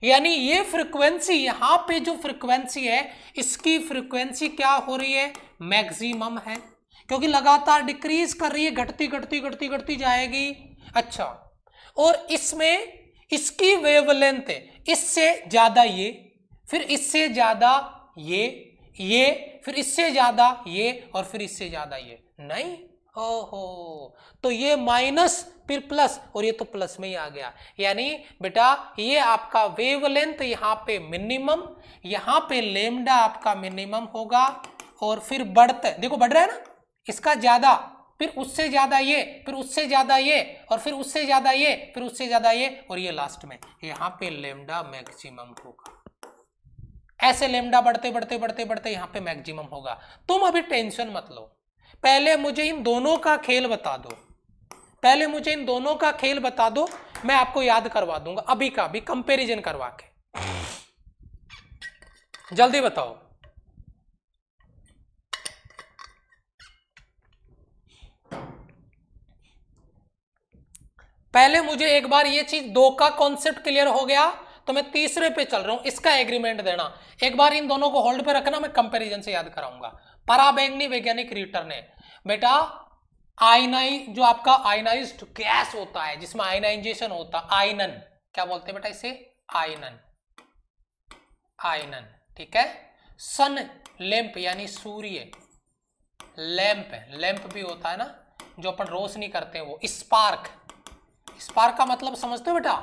यानी ये फ्रिक्वेंसी यहां पे जो फ्रिक्वेंसी है इसकी फ्रिक्वेंसी क्या हो रही है मैक्सिमम है क्योंकि लगातार डिक्रीज कर रही है घटती घटती घटती घटती जाएगी अच्छा और इसमें इसकी वेवलेंथ इससे ज़्यादा ये फिर इससे ज़्यादा ये ये फिर इससे ज़्यादा ये और फिर इससे ज़्यादा ये नहीं ओहो तो ये माइनस फिर प्लस और ये तो प्लस में ही आ गया यानी बेटा ये आपका वेवलेंथ यहां पे मिनिमम यहां पे लेमडा आपका मिनिमम होगा और फिर बढ़ते देखो बढ़ रहा है ना इसका ज़्यादा फिर उससे ज़्यादा ये फिर उससे ज़्यादा ये और फिर उससे ज़्यादा ये फिर उससे ज़्यादा ये और ये लास्ट में यहाँ पे लेमडा मैक्सिमम होगा ऐसे लेमडा बढ़ते बढ़ते बढ़ते बढ़ते यहाँ पे मैक्सिमम होगा तुम अभी टेंशन मत लो पहले मुझे इन दोनों का खेल बता दो पहले मुझे इन दोनों का खेल बता दो मैं आपको याद करवा दूंगा अभी का भी कंपेरिजन करवा के जल्दी बताओ पहले मुझे एक बार ये चीज दो का कॉन्सेप्ट क्लियर हो गया तो मैं तीसरे पे चल रहा हूं इसका एग्रीमेंट देना एक बार इन दोनों को होल्ड पे रखना मैं कंपैरिजन से याद कराऊंगा पराबैंगनी वैज्ञानिक रिटर्न है बेटा आइनाई जो आपका आइनाइज गैस होता है जिसमें आइनाइजेशन होता है आइनन क्या बोलते हैं बेटा इसे आइनन आयनन ठीक है सन लैंप यानी सूर्य लैंप लैंप भी होता है ना जो अपन रोशनी करते हैं वो स्पार्क स्पार्क का मतलब समझते हो बेटा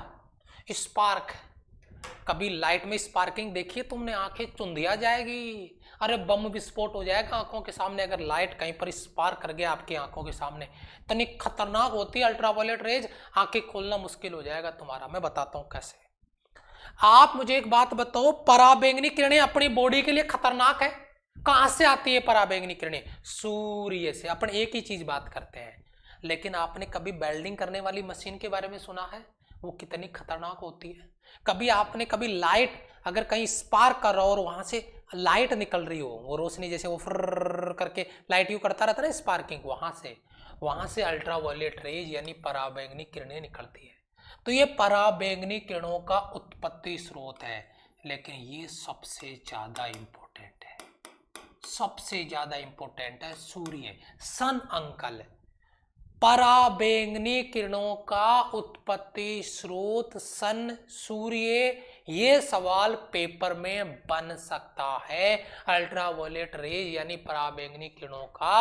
स्पार्क कभी लाइट में स्पार्किंग देखिए तुमने आंखें चुंधिया जाएगी अरे बम विस्फोट हो जाएगा आंखों के सामने अगर लाइट कहीं पर स्पार्क कर गया आपकी आंखों के सामने इतनी खतरनाक होती है अल्ट्रावायलेट रेज आंखें खोलना मुश्किल हो जाएगा तुम्हारा मैं बताता हूँ कैसे आप मुझे एक बात बताओ पराबैंगनी किरणें अपनी बॉडी के लिए खतरनाक है कहां से आती है पराबैंगनी किरणें सूर्य से अपन एक ही चीज बात करते हैं लेकिन आपने कभी वेल्डिंग करने वाली मशीन के बारे में सुना है वो कितनी खतरनाक होती है कभी आपने कभी लाइट अगर कहीं स्पार्क कर रहा हो और वहां से लाइट निकल रही हो वो रोशनी जैसे वो फर करके लाइट यू करता रहता है ना स्पार्किंग वहां से वहां से अल्ट्रा वायलेट रेज यानी पराबैंगनी किरणें निकलती है तो ये पराबैंगनी किरणों का उत्पत्ति स्रोत है लेकिन ये सबसे ज्यादा इंपॉर्टेंट है सबसे ज्यादा इंपॉर्टेंट है सूर्य सन अंकल पराबेंगनी किरणों का उत्पत्ति स्रोत सन सूर्य ये सवाल पेपर में बन सकता है अल्ट्रावोलेट रेज यानी पराबेंगनी किरणों का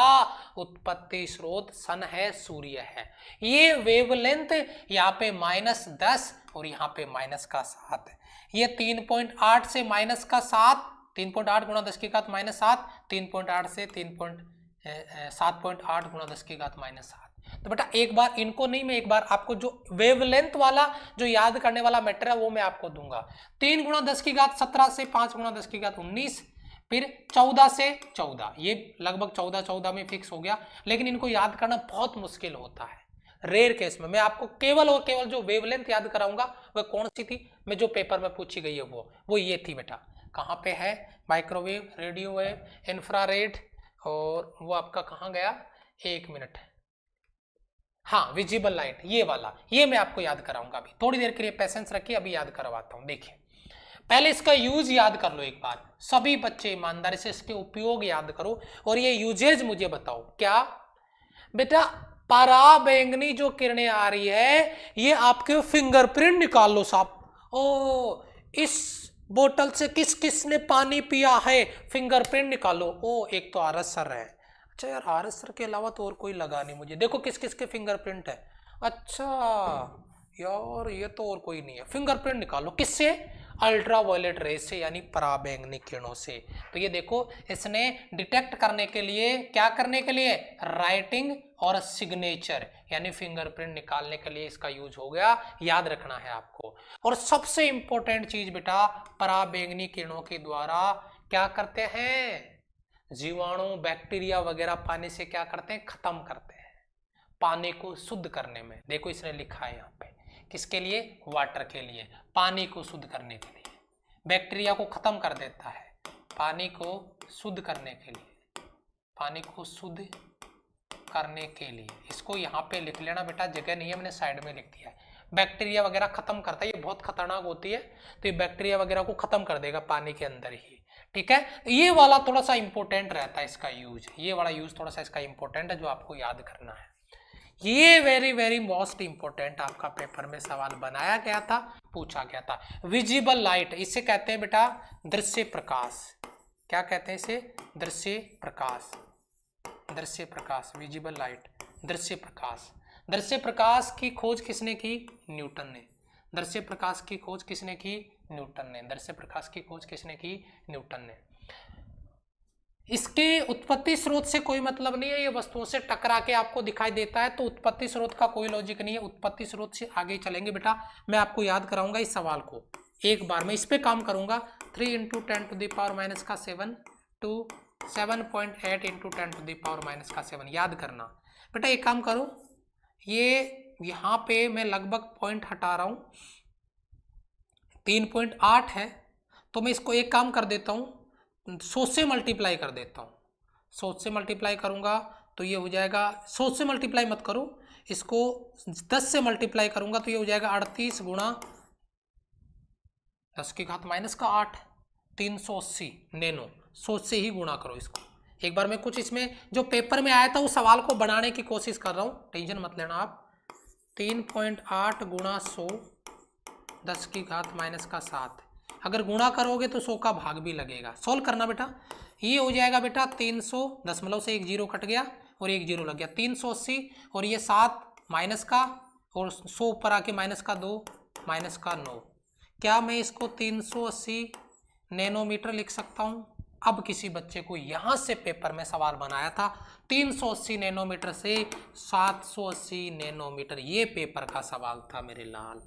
उत्पत्ति स्रोत सन है सूर्य है ये वेवलेंथ यहाँ पे माइनस दस और यहाँ पे माइनस का सात ये तीन पॉइंट आठ से माइनस का सात तीन पॉइंट आठ गुणा दस की घात माइनस सात तीन पॉइंट आठ से तीन पॉइंट सात पॉइंट आठ गुणा दस की घात माइनस सात तो बेटा एक बार इनको नहीं मैं एक बार आपको जो वेवलेंथ वाला जो याद करने वाला मैटर है वो मैं आपको दूंगा तीन गुणा दस की घात सत्रह से पांच गुणा दस की घात उन्नीस फिर चौदह से चौदह ये लगभग चौदह चौदह में फिक्स हो गया लेकिन इनको याद करना बहुत मुश्किल होता है रेयर केस में मैं आपको केवल और केवल जो वेवलेंथ याद कराऊंगा वह कौन सी थी मैं जो पेपर में पूछी गई है वो वो ये थी बेटा कहाँ पे है माइक्रोवेव रेडियोवेव इंफ्रारेड और वो आपका कहाँ गया एक मिनट है हाँ विजिबल लाइट ये वाला ये मैं आपको याद कराऊंगा अभी थोड़ी देर के लिए पैसेंस रखिए अभी याद करवाता हूँ देखिए पहले इसका यूज याद कर लो एक बार सभी बच्चे ईमानदारी से इसके उपयोग याद करो और ये यूजेज मुझे बताओ क्या बेटा पराबैंगनी जो किरणें आ रही है ये आपके फिंगरप्रिंट निकाल लो साहब ओ इस बोतल से किस किस ने पानी पिया है फिंगरप्रिंट निकालो ओ एक तो आरस सर है अच्छा यार आर एस सर के अलावा तो और कोई लगा नहीं मुझे देखो किस किस के फिंगरप्रिंट है अच्छा यार ये तो और कोई नहीं है फिंगरप्रिंट निकालो किससे अल्ट्रा वायलेट रेस से यानी पराबैंगनी किरणों से तो ये देखो इसने डिटेक्ट करने के लिए क्या करने के लिए राइटिंग और सिग्नेचर यानी फिंगरप्रिंट निकालने के लिए इसका यूज हो गया याद रखना है आपको और सबसे इंपॉर्टेंट चीज बेटा पराबैंगनी किरणों के द्वारा क्या करते हैं जीवाणु बैक्टीरिया वगैरह पानी से क्या करते हैं खत्म करते हैं पानी को शुद्ध करने में देखो इसने लिखा है यहाँ पे किसके लिए वाटर के लिए पानी को शुद्ध करने के लिए बैक्टीरिया को खत्म कर देता है पानी को शुद्ध करने के लिए पानी को शुद्ध करने के लिए इसको यहाँ पे लिख लेना बेटा जगह नहीं है मैंने साइड में लिख दिया है बैक्टीरिया वगैरह खत्म करता है ये बहुत खतरनाक होती है तो ये बैक्टीरिया वगैरह को खत्म कर देगा पानी के अंदर ही ठीक है ये वाला थोड़ा सा इंपॉर्टेंट रहता है इसका यूज ये वाला यूज थोड़ा सा इसका इंपॉर्टेंट है जो आपको याद करना है ये वेरी वेरी मोस्ट इंपॉर्टेंट आपका पेपर में सवाल बनाया गया था पूछा गया था विजिबल लाइट इसे कहते हैं बेटा दृश्य प्रकाश क्या कहते हैं इसे दृश्य प्रकाश दृश्य प्रकाश विजिबल लाइट दृश्य प्रकाश दृश्य प्रकाश की खोज किसने की न्यूटन ने दृश्य प्रकाश की खोज किसने की न्यूटन ने दृश्य प्रकाश की खोज किसने की न्यूटन ने इसके उत्पत्ति स्रोत से कोई मतलब नहीं है ये वस्तुओं से टकरा के आपको दिखाई देता है तो उत्पत्ति स्रोत का कोई लॉजिक नहीं है उत्पत्ति स्रोत से आगे चलेंगे बेटा मैं आपको याद कराऊंगा इस सवाल को एक बार मैं इस पर काम करूंगा three into ten to the power minus का seven to seven point eight into ten to the power minus का सेवन याद करना बेटा एक काम करो ये यहाँ पे मैं लगभग पॉइंट हटा रहा हूँ तीन पॉइंट आठ है तो मैं इसको एक काम कर देता हूँ सौ से मल्टीप्लाई कर देता हूँ सौ से मल्टीप्लाई करूँगा तो ये हो जाएगा सौ से मल्टीप्लाई मत करो इसको दस से मल्टीप्लाई करूँगा तो ये हो जाएगा अड़तीस गुणा दस की घात माइनस का आठ तीन सौ अस्सी नैनो सौ से ही गुणा करो इसको एक बार मैं कुछ इसमें जो पेपर में आया था उस सवाल को बनाने की कोशिश कर रहा हूँ टेंशन मत लेना आप तीन पॉइंट आठ गुणा सौ दस की घात माइनस का सात अगर गुणा करोगे तो सौ का भाग भी लगेगा सोल्व करना बेटा ये हो जाएगा बेटा तीन सौ दशमलव से एक जीरो कट गया और एक जीरो लग गया तीन सौ अस्सी और ये सात माइनस का और सौ ऊपर आके माइनस का दो माइनस का नौ क्या मैं इसको तीन सौ अस्सी नैनोमीटर लिख सकता हूँ अब किसी बच्चे को यहाँ से पेपर में सवाल बनाया था अस्सी नैनोमीटर से अस्सी नैनोमीटर ये पेपर का सवाल था मेरे लाल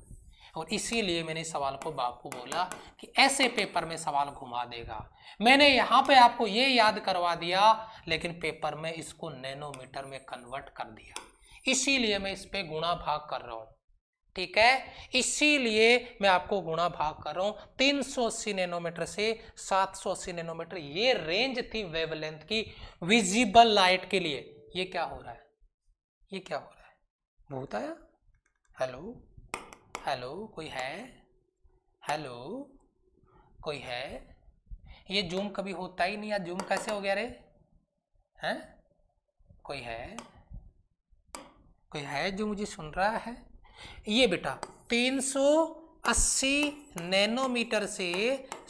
और इसीलिए मैंने इस सवाल को बापू बोला कि ऐसे पेपर में सवाल घुमा देगा मैंने यहाँ पे आपको ये याद करवा दिया लेकिन पेपर में इसको नैनोमीटर में कन्वर्ट कर दिया इसीलिए मैं इस पर गुणा भाग कर रहा हूँ ठीक है इसीलिए मैं आपको गुणा भाग कर रहा हूँ तीन नैनोमीटर से 780 नैनोमीटर ये रेंज थी वेवलेंथ की विजिबल लाइट के लिए ये क्या हो रहा है ये क्या हो रहा है भूत आया हेलो हेलो कोई है हेलो कोई है ये जूम कभी होता ही नहीं यार जूम कैसे हो गया रे हैं कोई है कोई है जो मुझे सुन रहा है ये बेटा तीन सौ 80 नैनोमीटर से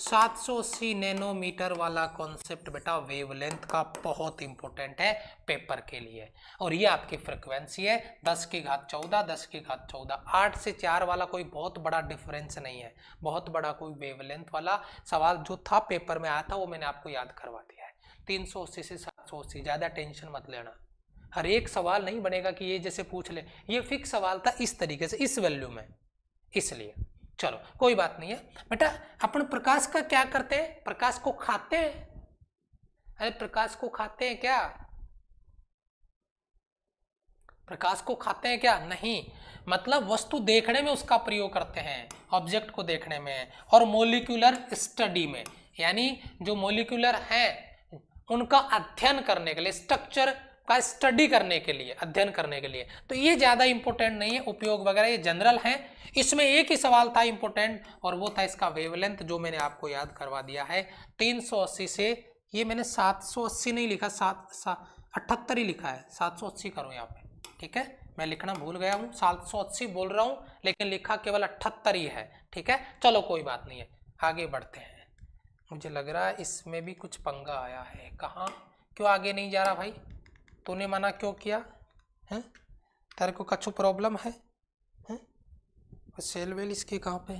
780 नैनोमीटर वाला कॉन्सेप्ट बेटा वेवलेंथ का बहुत इंपॉर्टेंट है पेपर के लिए और ये आपकी फ्रिक्वेंसी है 10 की घात 14 10 की घात 14 8 से 4 वाला कोई बहुत बड़ा डिफरेंस नहीं है बहुत बड़ा कोई वेवलेंथ वाला सवाल जो था पेपर में आया था वो मैंने आपको याद करवा दिया है तीन से सात ज़्यादा टेंशन मत लेना हर एक सवाल नहीं बनेगा कि ये जैसे पूछ ले ये फिक्स सवाल था इस तरीके से इस वैल्यू में इसलिए चलो कोई बात नहीं है बेटा अपन प्रकाश का क्या करते हैं प्रकाश को खाते हैं अरे प्रकाश को खाते हैं क्या प्रकाश को खाते हैं क्या नहीं मतलब वस्तु देखने में उसका प्रयोग करते हैं ऑब्जेक्ट को देखने में और मोलिकुलर स्टडी में यानी जो मोलिकुलर हैं उनका अध्ययन करने के लिए स्ट्रक्चर का स्टडी करने के लिए अध्ययन करने के लिए तो ये ज़्यादा इंपॉर्टेंट नहीं है उपयोग वगैरह ये जनरल हैं इसमें एक ही सवाल था इंपॉर्टेंट और वो था इसका वेवलेंथ जो मैंने आपको याद करवा दिया है 380 से ये मैंने 780 नहीं लिखा सात सा अठहत्तर ही लिखा है 780 करो यहाँ पे ठीक है मैं लिखना भूल गया हूँ सात सौ अस्सी बोल रहा हूँ लेकिन लिखा केवल अठहत्तर ही है ठीक है चलो कोई बात नहीं है आगे बढ़ते हैं मुझे लग रहा है इसमें भी कुछ पंगा आया है कहाँ क्यों आगे नहीं जा रहा भाई तूने मना क्यों किया है तेरे को कछु प्रॉब्लम है हैं और सेल वेल इसके कहाँ पे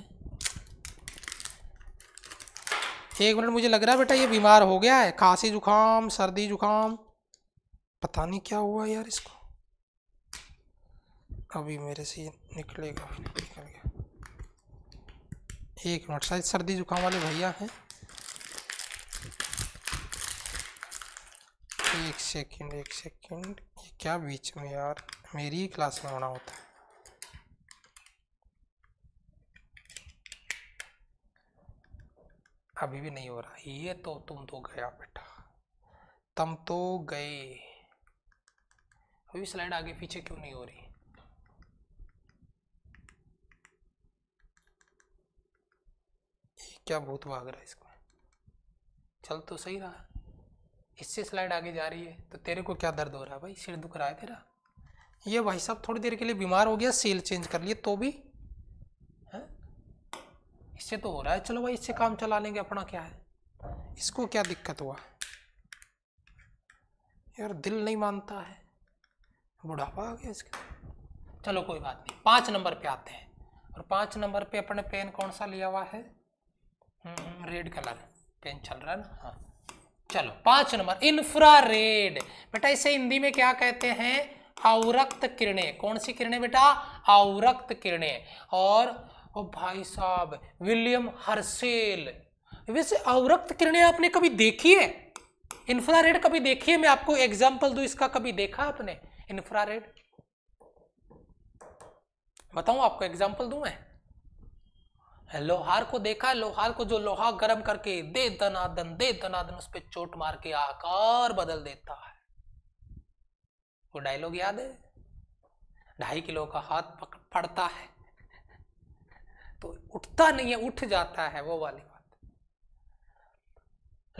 एक मिनट मुझे लग रहा है बेटा ये बीमार हो गया है खांसी जुकाम सर्दी जुकाम पता नहीं क्या हुआ यार इसको अभी मेरे से ये निकलेगा निकल गया एक मिनट शायद सर्दी जुकाम वाले भैया हैं एक सेकंड एक सेकंड ये क्या बीच में यार मेरी ही क्लास में होना होता है अभी भी नहीं हो रहा ये तो तुम तो गया बेटा तुम तो गए अभी स्लाइड आगे पीछे क्यों नहीं हो रही क्या भूत भाग रहा है इसमें चल तो सही रहा इससे स्लाइड आगे जा रही है तो तेरे को क्या दर्द हो रहा है भाई सिर दुख रहा है तेरा ये भाई साहब थोड़ी देर के लिए बीमार हो गया सेल चेंज कर लिए तो भी है हाँ? इससे तो हो रहा है चलो भाई इससे काम चला लेंगे अपना क्या है इसको क्या दिक्कत हुआ यार दिल नहीं मानता है बुढ़ापा आ गया इसका चलो कोई बात नहीं पाँच नंबर पे आते हैं और पाँच नंबर पे अपने पेन कौन सा लिया हुआ है red hmm, colour hmm, pen चल रहा है ना हाँ चलो पांच नंबर इंफ्रारेड बेटा इसे हिंदी में क्या कहते हैं अवरक्त किरणें कौन सी किरणें बेटा अवरक्त किरणें और ओ भाई साहब विलियम हर्सेल वैसे अवरक्त किरणें आपने कभी देखी है इंफ्रारेड कभी देखी है मैं आपको एग्जाम्पल दू इसका कभी देखा आपने इंफ्रारेड बताऊं आपको एग्जाम्पल दू मैं लोहार को देखा है लोहार को जो लोहा गर्म करके दे दनादन दे दनादन उस पर चोट मार के आकार बदल देता है वो डायलॉग याद है ढाई किलो का हाथ पड़ता है तो उठता नहीं है उठ जाता है वो वाली बात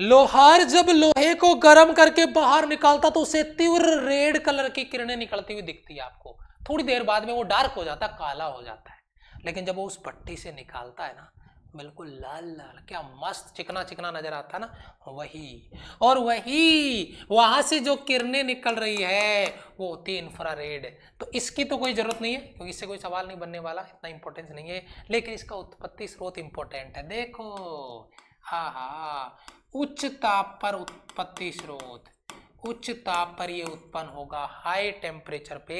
लोहार जब लोहे को गर्म करके बाहर निकालता तो उसे तीव्र रेड कलर की किरणें निकलती हुई दिखती है आपको थोड़ी देर बाद में वो डार्क हो जाता काला हो जाता है लेकिन जब वो उस पट्टी से निकालता है ना बिल्कुल लाल लाल क्या मस्त चिकना चिकना नजर आता है ना वही और वही वहां से जो किरणें निकल रही है वो होती है इंफ्रारेड तो इसकी तो कोई जरूरत नहीं है क्योंकि इससे कोई सवाल नहीं बनने वाला इतना इंपॉर्टेंस नहीं है लेकिन इसका उत्पत्ति स्रोत इंपॉर्टेंट है देखो हा हा उच्च ताप पर उत्पत्ति स्रोत उच्च ताप पर ये उत्पन्न होगा हाई टेम्परेचर पे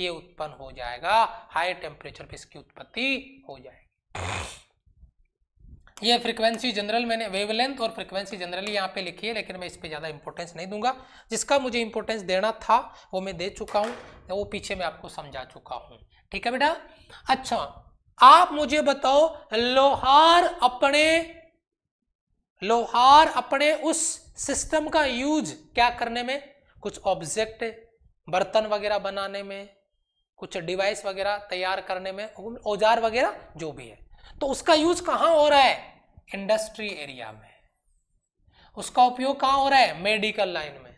ये उत्पन्न हो जाएगा हाई टेम्परेचर पे इसकी उत्पत्ति हो जाएगी ये फ्रीक्वेंसी जनरल मैंने वेवलेंथ और फ्रीक्वेंसी जनरली यहाँ पे लिखी है लेकिन मैं इस पर ज़्यादा इंपॉर्टेंस नहीं दूंगा जिसका मुझे इंपॉर्टेंस देना था वो मैं दे चुका हूँ वो पीछे मैं आपको समझा चुका हूँ ठीक है बेटा अच्छा आप मुझे बताओ लोहार अपने लोहार अपने उस सिस्टम का यूज क्या करने में कुछ ऑब्जेक्ट बर्तन वगैरह बनाने में कुछ डिवाइस वगैरह तैयार करने में औजार वगैरह जो भी है तो उसका यूज कहाँ हो रहा है इंडस्ट्री एरिया में उसका उपयोग कहाँ हो रहा है मेडिकल लाइन में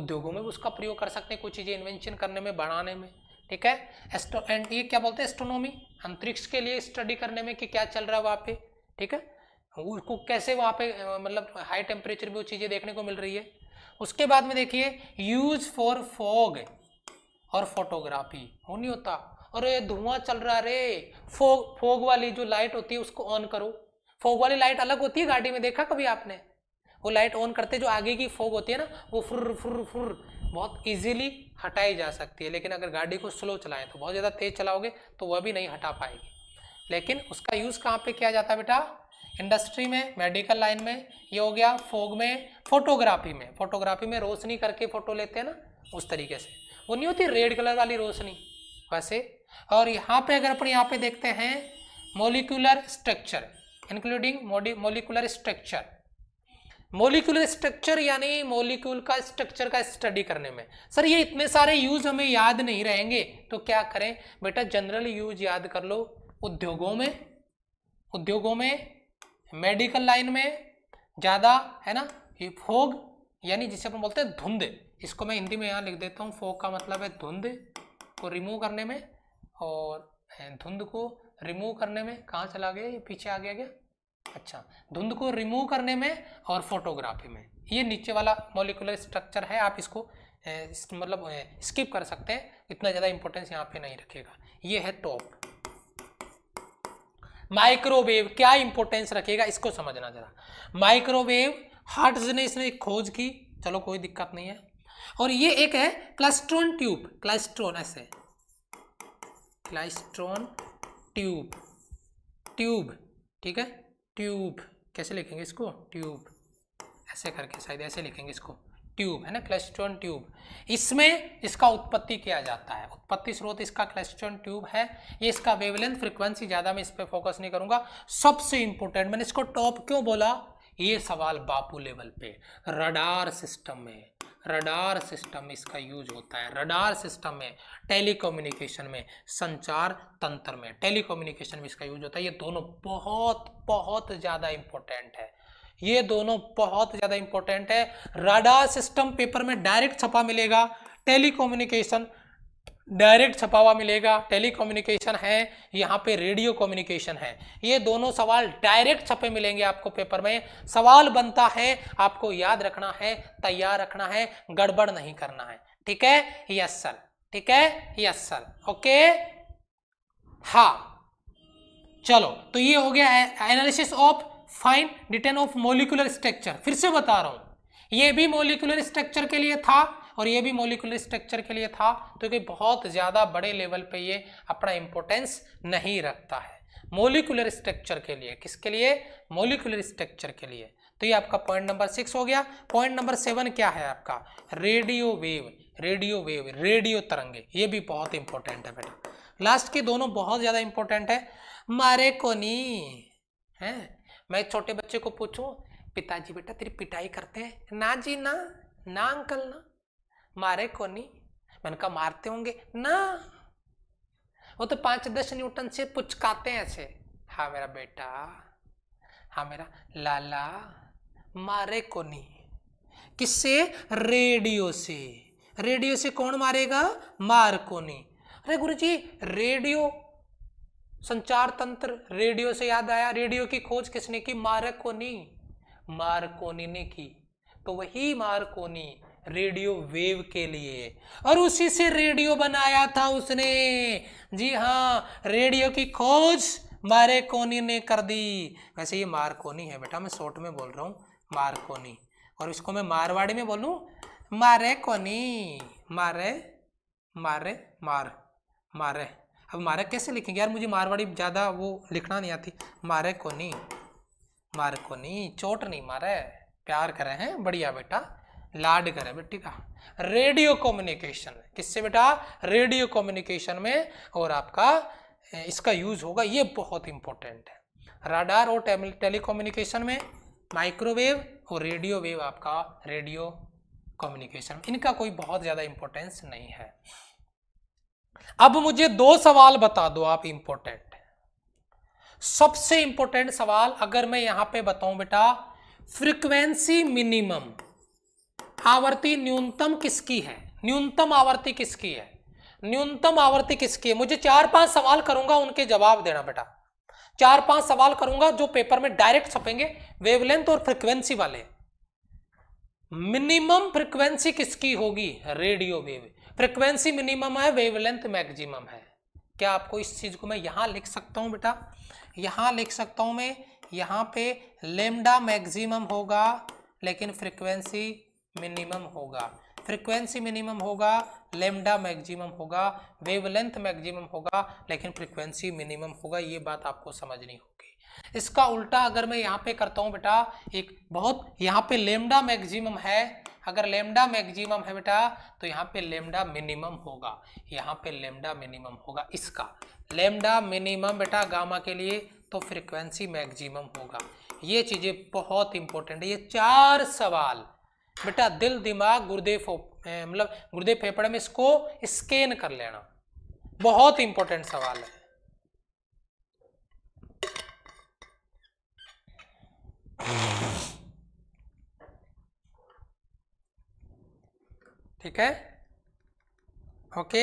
उद्योगों में उसका प्रयोग कर सकते हैं कुछ चीज़ें इन्वेंशन करने में बढ़ाने में ठीक है एस्ट्रो एंड ये क्या बोलते हैं एस्ट्रोनॉमी अंतरिक्ष के लिए स्टडी करने में कि क्या चल रहा है वहाँ पे ठीक है उसको कैसे वहाँ पे मतलब हाई टेम्परेचर पे वो चीज़ें देखने को मिल रही है उसके बाद में देखिए यूज फॉर फॉग और फोटोग्राफी वो नहीं होता अरे धुआं चल रहा रे फोग फोग वाली जो लाइट होती है उसको ऑन करो फोग वाली लाइट अलग होती है गाड़ी में देखा कभी आपने वो लाइट ऑन करते जो आगे की फोग होती है ना वो फुर फुर फुर बहुत इजीली हटाई जा सकती है लेकिन अगर गाड़ी को स्लो चलाएं तो बहुत ज़्यादा तेज़ चलाओगे तो वह भी नहीं हटा पाएगी लेकिन उसका यूज़ कहाँ पे किया जाता है बेटा इंडस्ट्री में मेडिकल लाइन में ये हो गया फोग में फोटोग्राफी में फोटोग्राफी में रोशनी करके फोटो लेते हैं ना उस तरीके से वो नहीं होती रेड कलर वाली रोशनी वैसे और यहाँ पे अगर अपन यहाँ पे देखते हैं molecular structure including molecular structure molecular structure यानी मोलिक्यूल का स्ट्रक्चर का स्टडी करने में सर ये इतने सारे यूज हमें याद नहीं रहेंगे तो क्या करें बेटा जनरल यूज याद कर लो उद्योगों में उद्योगों में मेडिकल लाइन में ज़्यादा है ना ये फोग यानी जिसे अपन बोलते हैं धुंध इसको मैं हिंदी में यहाँ लिख देता हूँ फोग का मतलब है धुंध को रिमूव करने में और धुंध को रिमूव करने में कहाँ चला गया ये पीछे आ गया क्या अच्छा धुंध को रिमूव करने में और फोटोग्राफी में ये नीचे वाला मोलिकुलर स्ट्रक्चर है आप इसको इस, मतलब स्किप कर सकते हैं इतना ज़्यादा इंपॉर्टेंस यहाँ पे नहीं रखेगा ये है टॉप माइक्रोवेव क्या इंपोर्टेंस रखेगा इसको समझना जरा माइक्रोवेव हार्ट ने इसने खोज की चलो कोई दिक्कत नहीं है और ये एक है क्लास्ट्रॉन ट्यूब क्लास्ट्रॉन ऐसे क्लास्ट्रॉन ट्यूब ट्यूब ठीक है ट्यूब कैसे लिखेंगे इसको ट्यूब ऐसे करके शायद ऐसे लिखेंगे इसको ट्यूब है ना क्लेस्ट्रॉन ट्यूब इसमें इसका उत्पत्ति किया जाता है उत्पत्ति स्रोत इसका क्लेस्ट्रॉन ट्यूब है ये इसका वेवलेंथ फ्रीक्वेंसी ज़्यादा मैं इस पर फोकस नहीं करूँगा सबसे इंपॉर्टेंट मैंने इसको टॉप क्यों बोला ये सवाल बापू लेवल पे रडार सिस्टम में रडार सिस्टम में इसका यूज होता है रडार सिस्टम में टेलीकम्युनिकेशन में संचार तंत्र में टेलीकम्युनिकेशन में इसका यूज होता है ये दोनों बहुत बहुत ज़्यादा इंपॉर्टेंट है ये दोनों बहुत ज़्यादा इंपॉर्टेंट है राडार सिस्टम पेपर में डायरेक्ट छपा मिलेगा टेलीकम्युनिकेशन डायरेक्ट छपा हुआ मिलेगा टेलीकम्युनिकेशन है यहाँ पे रेडियो कम्युनिकेशन है ये दोनों सवाल डायरेक्ट छपे मिलेंगे आपको पेपर में सवाल बनता है आपको याद रखना है तैयार रखना है गड़बड़ नहीं करना है ठीक है यस सर ठीक है यस सर ओके हा चलो तो ये हो गया analysis of fine detail of molecular structure फिर से बता रहा हूं ये भी मोलिकुलर स्ट्रक्चर के लिए था और ये भी मोलिकुलर स्ट्रक्चर के लिए था तो क्योंकि बहुत ज़्यादा बड़े लेवल पे ये अपना इम्पोर्टेंस नहीं रखता है मोलिकुलर स्ट्रक्चर के लिए किसके लिए मोलिकुलर स्ट्रक्चर के लिए तो ये आपका पॉइंट नंबर सिक्स हो गया पॉइंट नंबर सेवन क्या है आपका radio wave radio wave radio तरंगे ये भी बहुत इंपॉर्टेंट है बेटा लास्ट के दोनों बहुत ज़्यादा इंपॉर्टेंट है मारे कोनी है मैं छोटे बच्चे को पूछूं पिताजी बेटा तेरी पिटाई करते हैं ना जी ना ना अंकल ना मारे को नहीं मैंने कहा मारते होंगे ना वो तो पांच दस न्यूटन से पुचकाते हैं ऐसे हाँ मेरा बेटा हाँ मेरा लाला मारे को नहीं किससे रेडियो से रेडियो से कौन मारेगा मारकोनी अरे गुरुजी रेडियो संचार तंत्र रेडियो से याद आया रेडियो की खोज किसने की मारकोनी मारकोनी ने की तो वही मारकोनी रेडियो वेव के लिए और उसी से रेडियो बनाया था उसने जी हाँ रेडियो की खोज कोनी ने कर दी वैसे ये मारकोनी है बेटा मैं शॉर्ट में बोल रहा हूँ मारकोनी और इसको मैं मारवाड़ी में बोलूँ मारे कोनी मारे मारे मार मारे अब मारक कैसे लिखेंगे यार मुझे मारवाड़ी ज़्यादा वो लिखना नहीं आती मारे को नहीं मार को नहीं चोट नहीं मारे प्यार करे हैं बढ़िया बेटा लाड करे बेटी का रेडियो कम्युनिकेशन किससे बेटा रेडियो कम्युनिकेशन में और आपका इसका यूज होगा ये बहुत इंपॉर्टेंट है राडार और टेलीकम्युनिकेशन में माइक्रोवेव और रेडियो वेव आपका रेडियो कम्युनिकेशन इनका कोई बहुत ज़्यादा इंपॉर्टेंस नहीं है अब मुझे दो सवाल बता दो आप इंपॉर्टेंट सबसे इंपॉर्टेंट सवाल अगर मैं यहां पे बताऊं बेटा फ्रीक्वेंसी मिनिमम आवर्ती न्यूनतम किसकी है न्यूनतम आवर्ती किसकी है न्यूनतम आवर्ती किसकी है मुझे चार पांच सवाल करूंगा उनके जवाब देना बेटा चार पांच सवाल करूंगा जो पेपर में डायरेक्ट छपेंगे वेवलेंथ और फ्रीक्वेंसी वाले मिनिमम फ्रीक्वेंसी किसकी होगी रेडियो वेव फ्रिक्वेंसी मिनिमम है वेवलेंथ मैक्सिमम है क्या आपको इस चीज़ को मैं यहाँ लिख सकता हूँ बेटा यहाँ लिख सकता हूँ मैं यहाँ पे लेमडा मैक्सिमम होगा लेकिन फ्रिक्वेंसी मिनिमम होगा फ्रिक्वेंसी मिनिमम होगा लेमडा मैक्सिमम होगा वेवलेंथ मैक्सिमम होगा लेकिन फ्रिक्वेंसी मिनिमम होगा ये बात आपको समझनी होगी इसका उल्टा अगर मैं यहाँ पे करता हूँ बेटा एक बहुत यहाँ पे लेमडा मैक्सिमम है अगर लेमडा मैक्सिमम है बेटा तो यहाँ पे लेमडा मिनिमम होगा यहाँ पे लेमडा मिनिमम होगा इसका लेमडा मिनिमम बेटा गामा के लिए तो फ्रिक्वेंसी मैक्सिमम होगा ये चीज़ें बहुत इंपॉर्टेंट है ये चार सवाल बेटा दिल दिमाग गुरुदेव मतलब गुरुदेव फेफड़े में इसको स्कैन कर लेना बहुत इंपॉर्टेंट सवाल है ठीक है ओके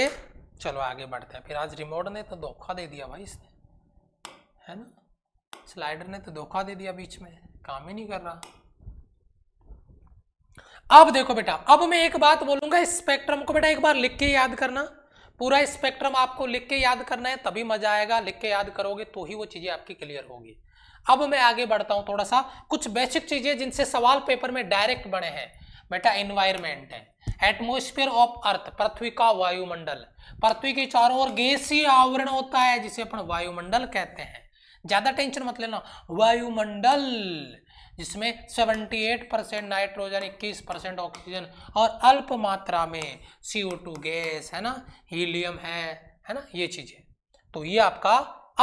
चलो आगे बढ़ते हैं फिर आज रिमोट ने तो धोखा दे दिया भाई इसने है ना स्लाइडर ने तो धोखा दे दिया बीच में काम ही नहीं कर रहा अब देखो बेटा अब मैं एक बात बोलूंगा स्पेक्ट्रम को बेटा एक बार लिख के याद करना पूरा स्पेक्ट्रम आपको लिख के याद करना है तभी मजा आएगा लिख के याद करोगे तो ही वो चीजें आपकी क्लियर होगी अब मैं आगे बढ़ता हूं थोड़ा सा कुछ बेसिक चीजें जिनसे सवाल पेपर में डायरेक्ट बने हैं बेटा एनवायरमेंट है एटमोस्फेयर ऑफ अर्थ पृथ्वी का वायुमंडल पृथ्वी के चारों ओर गैसीय आवरण होता है जिसे अपन वायुमंडल कहते हैं ज्यादा टेंशन मत लेना वायुमंडल जिसमें 78 परसेंट नाइट्रोजन 21 परसेंट ऑक्सीजन और अल्प मात्रा में CO2 गैस है ना हीलियम है है ना ये चीजें तो ये आपका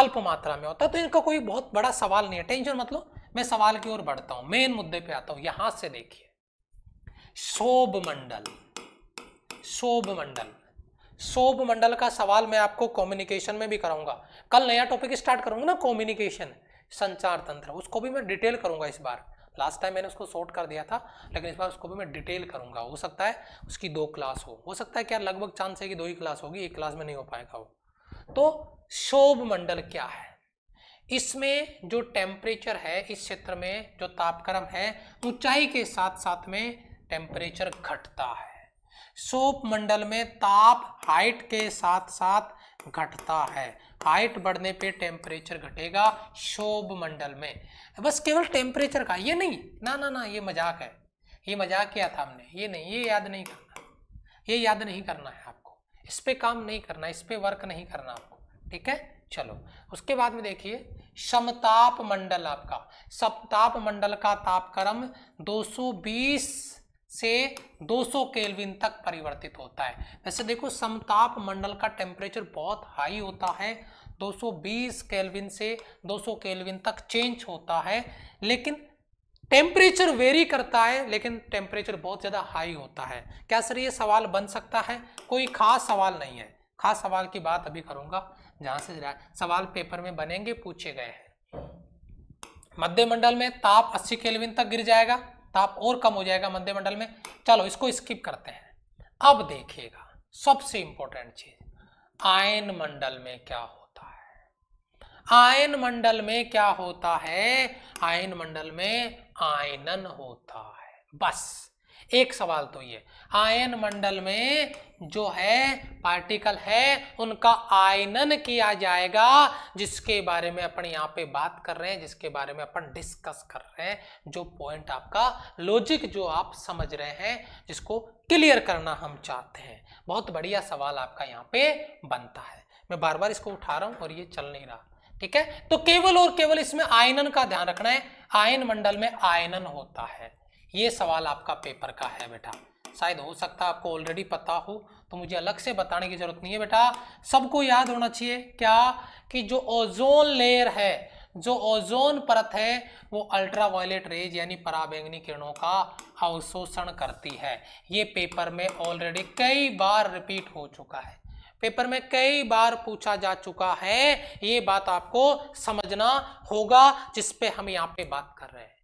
अल्प मात्रा में होता है तो इनका कोई बहुत बड़ा सवाल नहीं है टेंशन मतलब मैं सवाल की ओर बढ़ता हूँ मेन मुद्दे पे आता हूँ यहां से देखिए शोभ मंडल शोभ मंडल शोभ मंडल का सवाल मैं आपको कम्युनिकेशन में भी कराऊंगा कल नया टॉपिक स्टार्ट करूंगा ना कम्युनिकेशन संचार तंत्र उसको भी मैं डिटेल करूंगा इस बार लास्ट टाइम मैंने उसको शॉर्ट कर दिया था लेकिन इस बार उसको भी मैं डिटेल करूंगा हो सकता है उसकी दो क्लास हो हो सकता है क्या लगभग चांस है कि दो ही क्लास होगी एक क्लास में नहीं हो पाएगा वो तो शोभ मंडल क्या है इसमें जो टेम्परेचर है इस क्षेत्र में जो तापक्रम है ऊंचाई के साथ साथ में टेम्परेचर घटता है सोप मंडल में ताप हाइट के साथ साथ घटता है हाइट बढ़ने पे टेम्परेचर घटेगा शोभ मंडल में बस केवल टेम्परेचर का ये नहीं ना ना ना ये मजाक है ये मजाक किया था हमने ये नहीं ये याद नहीं करना ये याद नहीं करना है आपको इस पर काम नहीं करना इस पर वर्क नहीं करना आपको ठीक है चलो उसके बाद में देखिए समताप मंडल आपका समताप मंडल का तापक्रम 220 से 200 केल्विन तक परिवर्तित होता है वैसे देखो समताप मंडल का टेम्परेचर बहुत हाई होता है 220 केल्विन से 200 केल्विन तक चेंज होता है लेकिन टेम्परेचर वेरी करता है लेकिन टेम्परेचर बहुत ज़्यादा हाई होता है क्या सर ये सवाल बन सकता है कोई खास सवाल नहीं है खास सवाल की बात अभी करूँगा जहाँ से सवाल पेपर में बनेंगे पूछे गए हैं मध्यमंडल में ताप 80 केल्विन तक गिर जाएगा ताप और कम हो जाएगा मध्यमंडल में चलो इसको स्किप करते हैं अब देखिएगा सबसे इंपॉर्टेंट चीज आयन मंडल में क्या होता है आयन मंडल में क्या होता है आयन मंडल में आयनन होता है बस एक सवाल तो ये आयन मंडल में जो है पार्टिकल है उनका आयनन किया जाएगा जिसके बारे में अपन यहाँ पे बात कर रहे हैं जिसके बारे में अपन डिस्कस कर रहे हैं जो पॉइंट आपका लॉजिक जो आप समझ रहे हैं जिसको क्लियर करना हम चाहते हैं बहुत बढ़िया सवाल आपका यहाँ पे बनता है मैं बार बार इसको उठा रहा हूँ और ये चल नहीं रहा ठीक है तो केवल और केवल इसमें आयनन का ध्यान रखना है आयन मंडल में आयनन होता है ये सवाल आपका पेपर का है बेटा शायद हो सकता है आपको ऑलरेडी पता हो तो मुझे अलग से बताने की जरूरत नहीं है बेटा सबको याद होना चाहिए क्या कि जो ओजोन लेयर है जो ओजोन परत है वो अल्ट्रावायलेट रेज यानी पराबैंगनी किरणों का अवशोषण करती है ये पेपर में ऑलरेडी कई बार रिपीट हो चुका है पेपर में कई बार पूछा जा चुका है ये बात आपको समझना होगा जिस पे हम यहाँ पे बात कर रहे हैं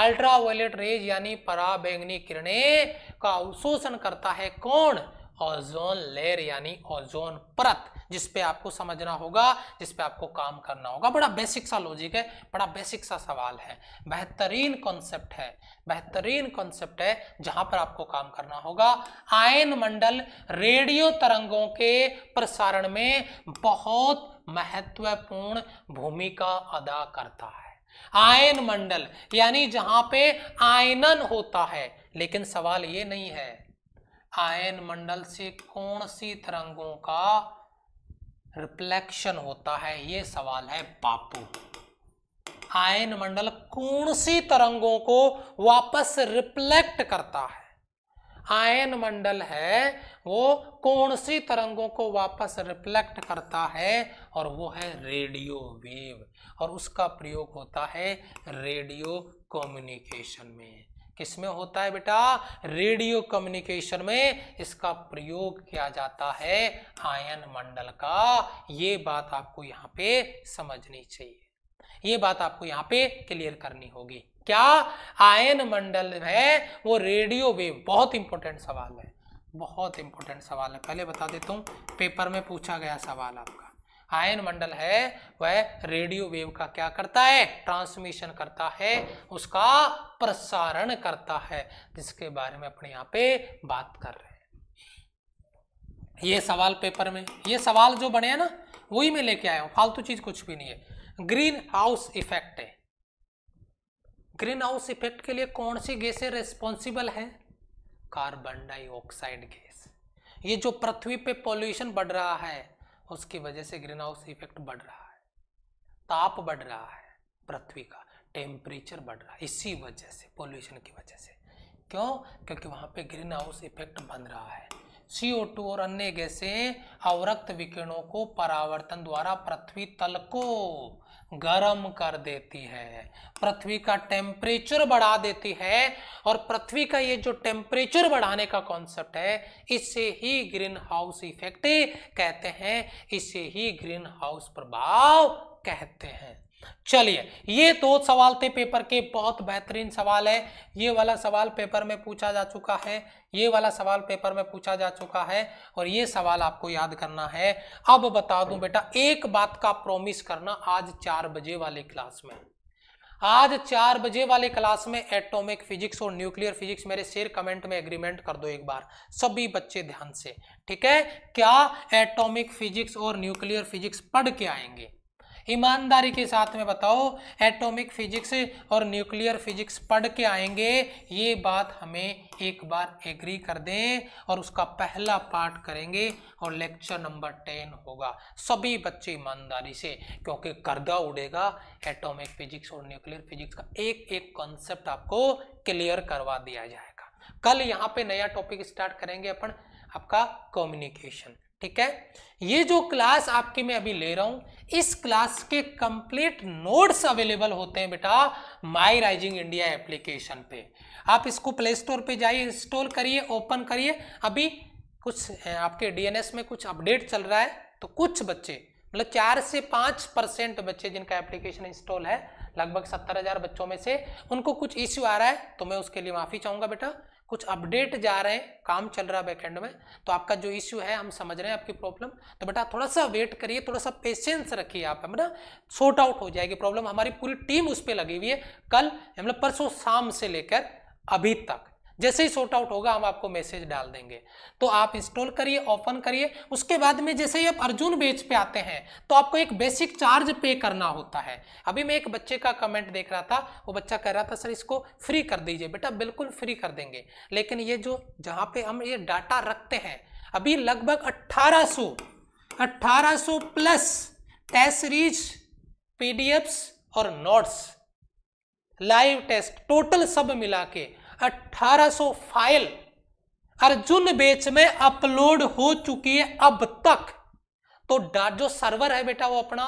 अल्ट्रावायलेट रेज यानी पराबैंगनी किरणें का अवशोषण करता है कौन ओजोन लेयर यानी ओजोन परत जिस पे आपको समझना होगा जिस पे आपको काम करना होगा बड़ा बेसिक सा लॉजिक है बड़ा बेसिक सा सवाल है बेहतरीन कॉन्सेप्ट है बेहतरीन कॉन्सेप्ट है जहां पर आपको काम करना होगा आयन मंडल रेडियो तरंगों के प्रसारण में बहुत महत्वपूर्ण भूमिका अदा करता है आयन मंडल यानी जहां पे आयनन होता है लेकिन सवाल ये नहीं है आयन मंडल से कौन सी तरंगों का रिफ्लेक्शन होता है ये सवाल है बापू आयन मंडल कौन सी तरंगों को वापस रिफ्लेक्ट करता है आयन मंडल है वो कौन सी तरंगों को वापस रिफ्लेक्ट करता है और वो है रेडियो वेव और उसका प्रयोग होता है रेडियो कम्युनिकेशन में किसमें होता है बेटा रेडियो कम्युनिकेशन में इसका प्रयोग किया जाता है आयन मंडल का ये बात आपको यहाँ पे समझनी चाहिए ये बात आपको यहाँ पे क्लियर करनी होगी क्या आयन मंडल है वो रेडियो वेव बहुत इंपॉर्टेंट सवाल है बहुत इंपॉर्टेंट सवाल है पहले बता देता हूँ पेपर में पूछा गया सवाल आपका आयन मंडल है वह रेडियो वेव का क्या करता है ट्रांसमिशन करता है उसका प्रसारण करता है जिसके बारे में अपने यहाँ पे बात कर रहे हैं ये सवाल पेपर में ये सवाल जो बने हैं ना वही मैं लेके आया हूँ फालतू चीज कुछ भी नहीं है ग्रीन हाउस इफेक्ट है ग्रीन हाउस इफेक्ट के लिए कौन सी गैसें रिस्पॉन्सिबल है कार्बन डाइऑक्साइड गैस ये जो पृथ्वी पे पॉल्यूशन बढ़ रहा है उसकी वजह से ग्रीन हाउस इफेक्ट बढ़ रहा है ताप बढ़ रहा है पृथ्वी का टेम्परेचर बढ़ रहा है इसी वजह से पोल्यूशन की वजह से क्यों क्योंकि वहाँ पे ग्रीन हाउस इफेक्ट बन रहा है टू और अन्य गैसें अवरक्त विकिरणों को परावर्तन द्वारा पृथ्वी तल को गर्म कर देती है पृथ्वी का टेम्परेचर बढ़ा देती है और पृथ्वी का ये जो टेम्परेचर बढ़ाने का कॉन्सेप्ट है इसे ही ग्रीन हाउस इफेक्ट कहते हैं इसे ही ग्रीन हाउस प्रभाव कहते हैं चलिए ये दो तो सवाल थे पेपर के बहुत बेहतरीन सवाल है ये वाला सवाल पेपर में पूछा जा चुका है ये वाला सवाल पेपर में पूछा जा चुका है और ये सवाल आपको याद करना है अब बता दूं बेटा एक बात का प्रॉमिस करना आज चार बजे वाले क्लास में आज चार बजे वाले क्लास में एटॉमिक फिजिक्स और न्यूक्लियर फिजिक्स मेरे शेयर कमेंट में एग्रीमेंट कर दो एक बार सभी बच्चे ध्यान से ठीक है क्या एटॉमिक फिजिक्स और न्यूक्लियर फिजिक्स पढ़ के आएंगे ईमानदारी के साथ में बताओ एटॉमिक फिजिक्स और न्यूक्लियर फिजिक्स पढ़ के आएंगे ये बात हमें एक बार एग्री कर दें और उसका पहला पार्ट करेंगे और लेक्चर नंबर टेन होगा सभी बच्चे ईमानदारी से क्योंकि करदा उड़ेगा एटॉमिक फिजिक्स और न्यूक्लियर फिजिक्स का एक एक कॉन्सेप्ट आपको क्लियर करवा दिया जाएगा कल यहाँ पे नया टॉपिक स्टार्ट करेंगे अपन आपका कम्युनिकेशन ठीक है ये जो क्लास आपके मैं अभी ले रहा हूं इस क्लास के कंप्लीट नोट्स अवेलेबल होते हैं बेटा माई राइजिंग इंडिया एप्लीकेशन पे आप इसको प्ले स्टोर पे जाइए इंस्टॉल करिए ओपन करिए अभी कुछ आपके डीएनएस में कुछ अपडेट चल रहा है तो कुछ बच्चे मतलब चार से पांच परसेंट बच्चे जिनका एप्लीकेशन इंस्टॉल है लगभग सत्तर हज़ार बच्चों में से उनको कुछ इश्यू आ रहा है तो मैं उसके लिए माफ़ी चाहूंगा बेटा कुछ अपडेट जा रहे हैं काम चल रहा है बैकेंड में तो आपका जो इश्यू है हम समझ रहे हैं आपकी प्रॉब्लम तो बेटा थोड़ा सा वेट करिए थोड़ा सा पेशेंस रखिए आप है ना सॉर्ट आउट हो जाएगी प्रॉब्लम हमारी पूरी टीम उस पर लगी हुई है कल मतलब परसों शाम से लेकर अभी तक जैसे ही सॉर्ट आउट होगा हम आपको मैसेज डाल देंगे तो आप इंस्टॉल करिए ओपन करिए उसके बाद में जैसे ही आप अर्जुन बेच पे आते हैं तो आपको एक बेसिक चार्ज पे करना होता है अभी मैं एक बच्चे का कमेंट देख रहा था वो बच्चा कह रहा था सर इसको फ्री कर दीजिए बेटा बिल्कुल फ्री कर देंगे लेकिन ये जो जहाँ पे हम ये डाटा रखते हैं अभी लगभग अट्ठारह सौ प्लस टेस्ट रीच पीडीएफ्स और नोट्स लाइव टेस्ट टोटल सब मिला के 1800 फाइल अर्जुन बेच में अपलोड हो चुकी है अब तक तो जो सर्वर है बेटा वो अपना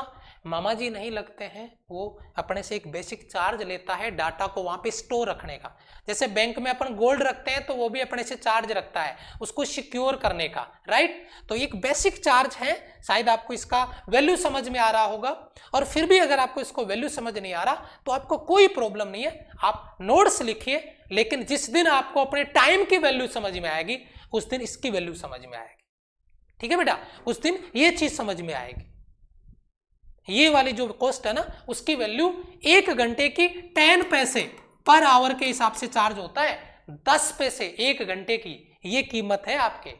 मामा जी नहीं लगते हैं वो अपने से एक बेसिक चार्ज लेता है डाटा को वहाँ पे स्टोर रखने का जैसे बैंक में अपन गोल्ड रखते हैं तो वो भी अपने से चार्ज रखता है उसको सिक्योर करने का राइट तो एक बेसिक चार्ज है शायद आपको इसका वैल्यू समझ में आ रहा होगा और फिर भी अगर आपको इसको वैल्यू समझ नहीं आ रहा तो आपको कोई प्रॉब्लम नहीं है आप नोट्स लिखिए लेकिन जिस दिन आपको अपने टाइम की वैल्यू समझ में आएगी उस दिन इसकी वैल्यू समझ में आएगी ठीक है बेटा उस दिन ये चीज समझ में आएगी ये वाली जो कॉस्ट है ना उसकी वैल्यू एक घंटे की टेन पैसे पर आवर के हिसाब से चार्ज होता है दस पैसे एक घंटे की ये कीमत है आपके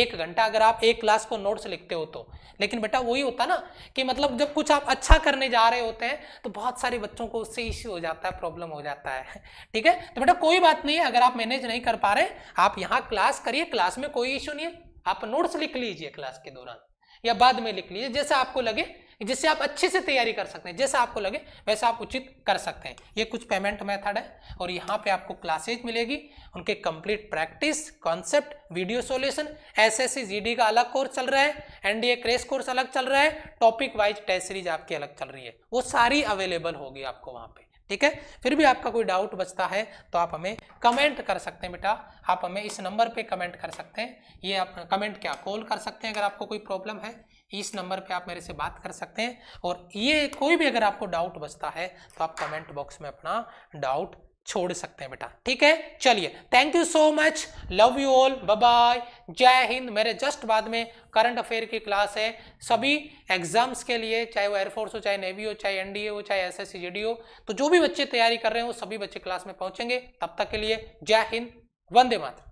एक घंटा अगर आप एक क्लास को नोट्स लिखते हो तो लेकिन बेटा वही होता ना कि मतलब जब कुछ आप अच्छा करने जा रहे होते हैं तो बहुत सारे बच्चों को उससे इश्यू हो जाता है प्रॉब्लम हो जाता है <laughs> ठीक है तो बेटा कोई बात नहीं है अगर आप मैनेज नहीं कर पा रहे आप यहाँ क्लास करिए क्लास में कोई इश्यू नहीं है आप नोट्स लिख लीजिए क्लास के दौरान या बाद में लिख लीजिए जैसे आपको लगे जिससे आप अच्छे से तैयारी कर सकते हैं जैसा आपको लगे वैसा आप उचित कर सकते हैं ये कुछ पेमेंट मेथड है और यहाँ पे आपको क्लासेज मिलेगी उनके complete practice concept video solution SSC GD का अलग कोर्स चल रहा है एनडीए क्रेश कोर्स अलग चल रहा है टॉपिक वाइज टेस्ट सीरीज आपकी अलग चल रही है वो सारी अवेलेबल होगी आपको वहाँ पर ठीक है फिर भी आपका कोई डाउट बचता है तो आप हमें कमेंट कर सकते हैं बेटा आप हमें इस नंबर पे कमेंट कर सकते हैं ये आप कमेंट क्या कॉल कर सकते हैं अगर आपको कोई प्रॉब्लम है इस नंबर पे आप मेरे से बात कर सकते हैं और ये कोई भी अगर आपको डाउट बचता है तो आप कमेंट बॉक्स में अपना डाउट छोड़ सकते हैं बेटा ठीक है चलिए thank you so much love you all bye जय हिंद मेरे जस्ट बाद में करंट अफेयर की क्लास है सभी एग्जाम्स के लिए चाहे वो एयरफोर्स हो चाहे नेवी हो चाहे एनडीए हो चाहे एस एस हो तो जो भी बच्चे तैयारी कर रहे हैं वो सभी बच्चे क्लास में पहुंचेंगे तब तक के लिए जय हिंद वंदे मातरम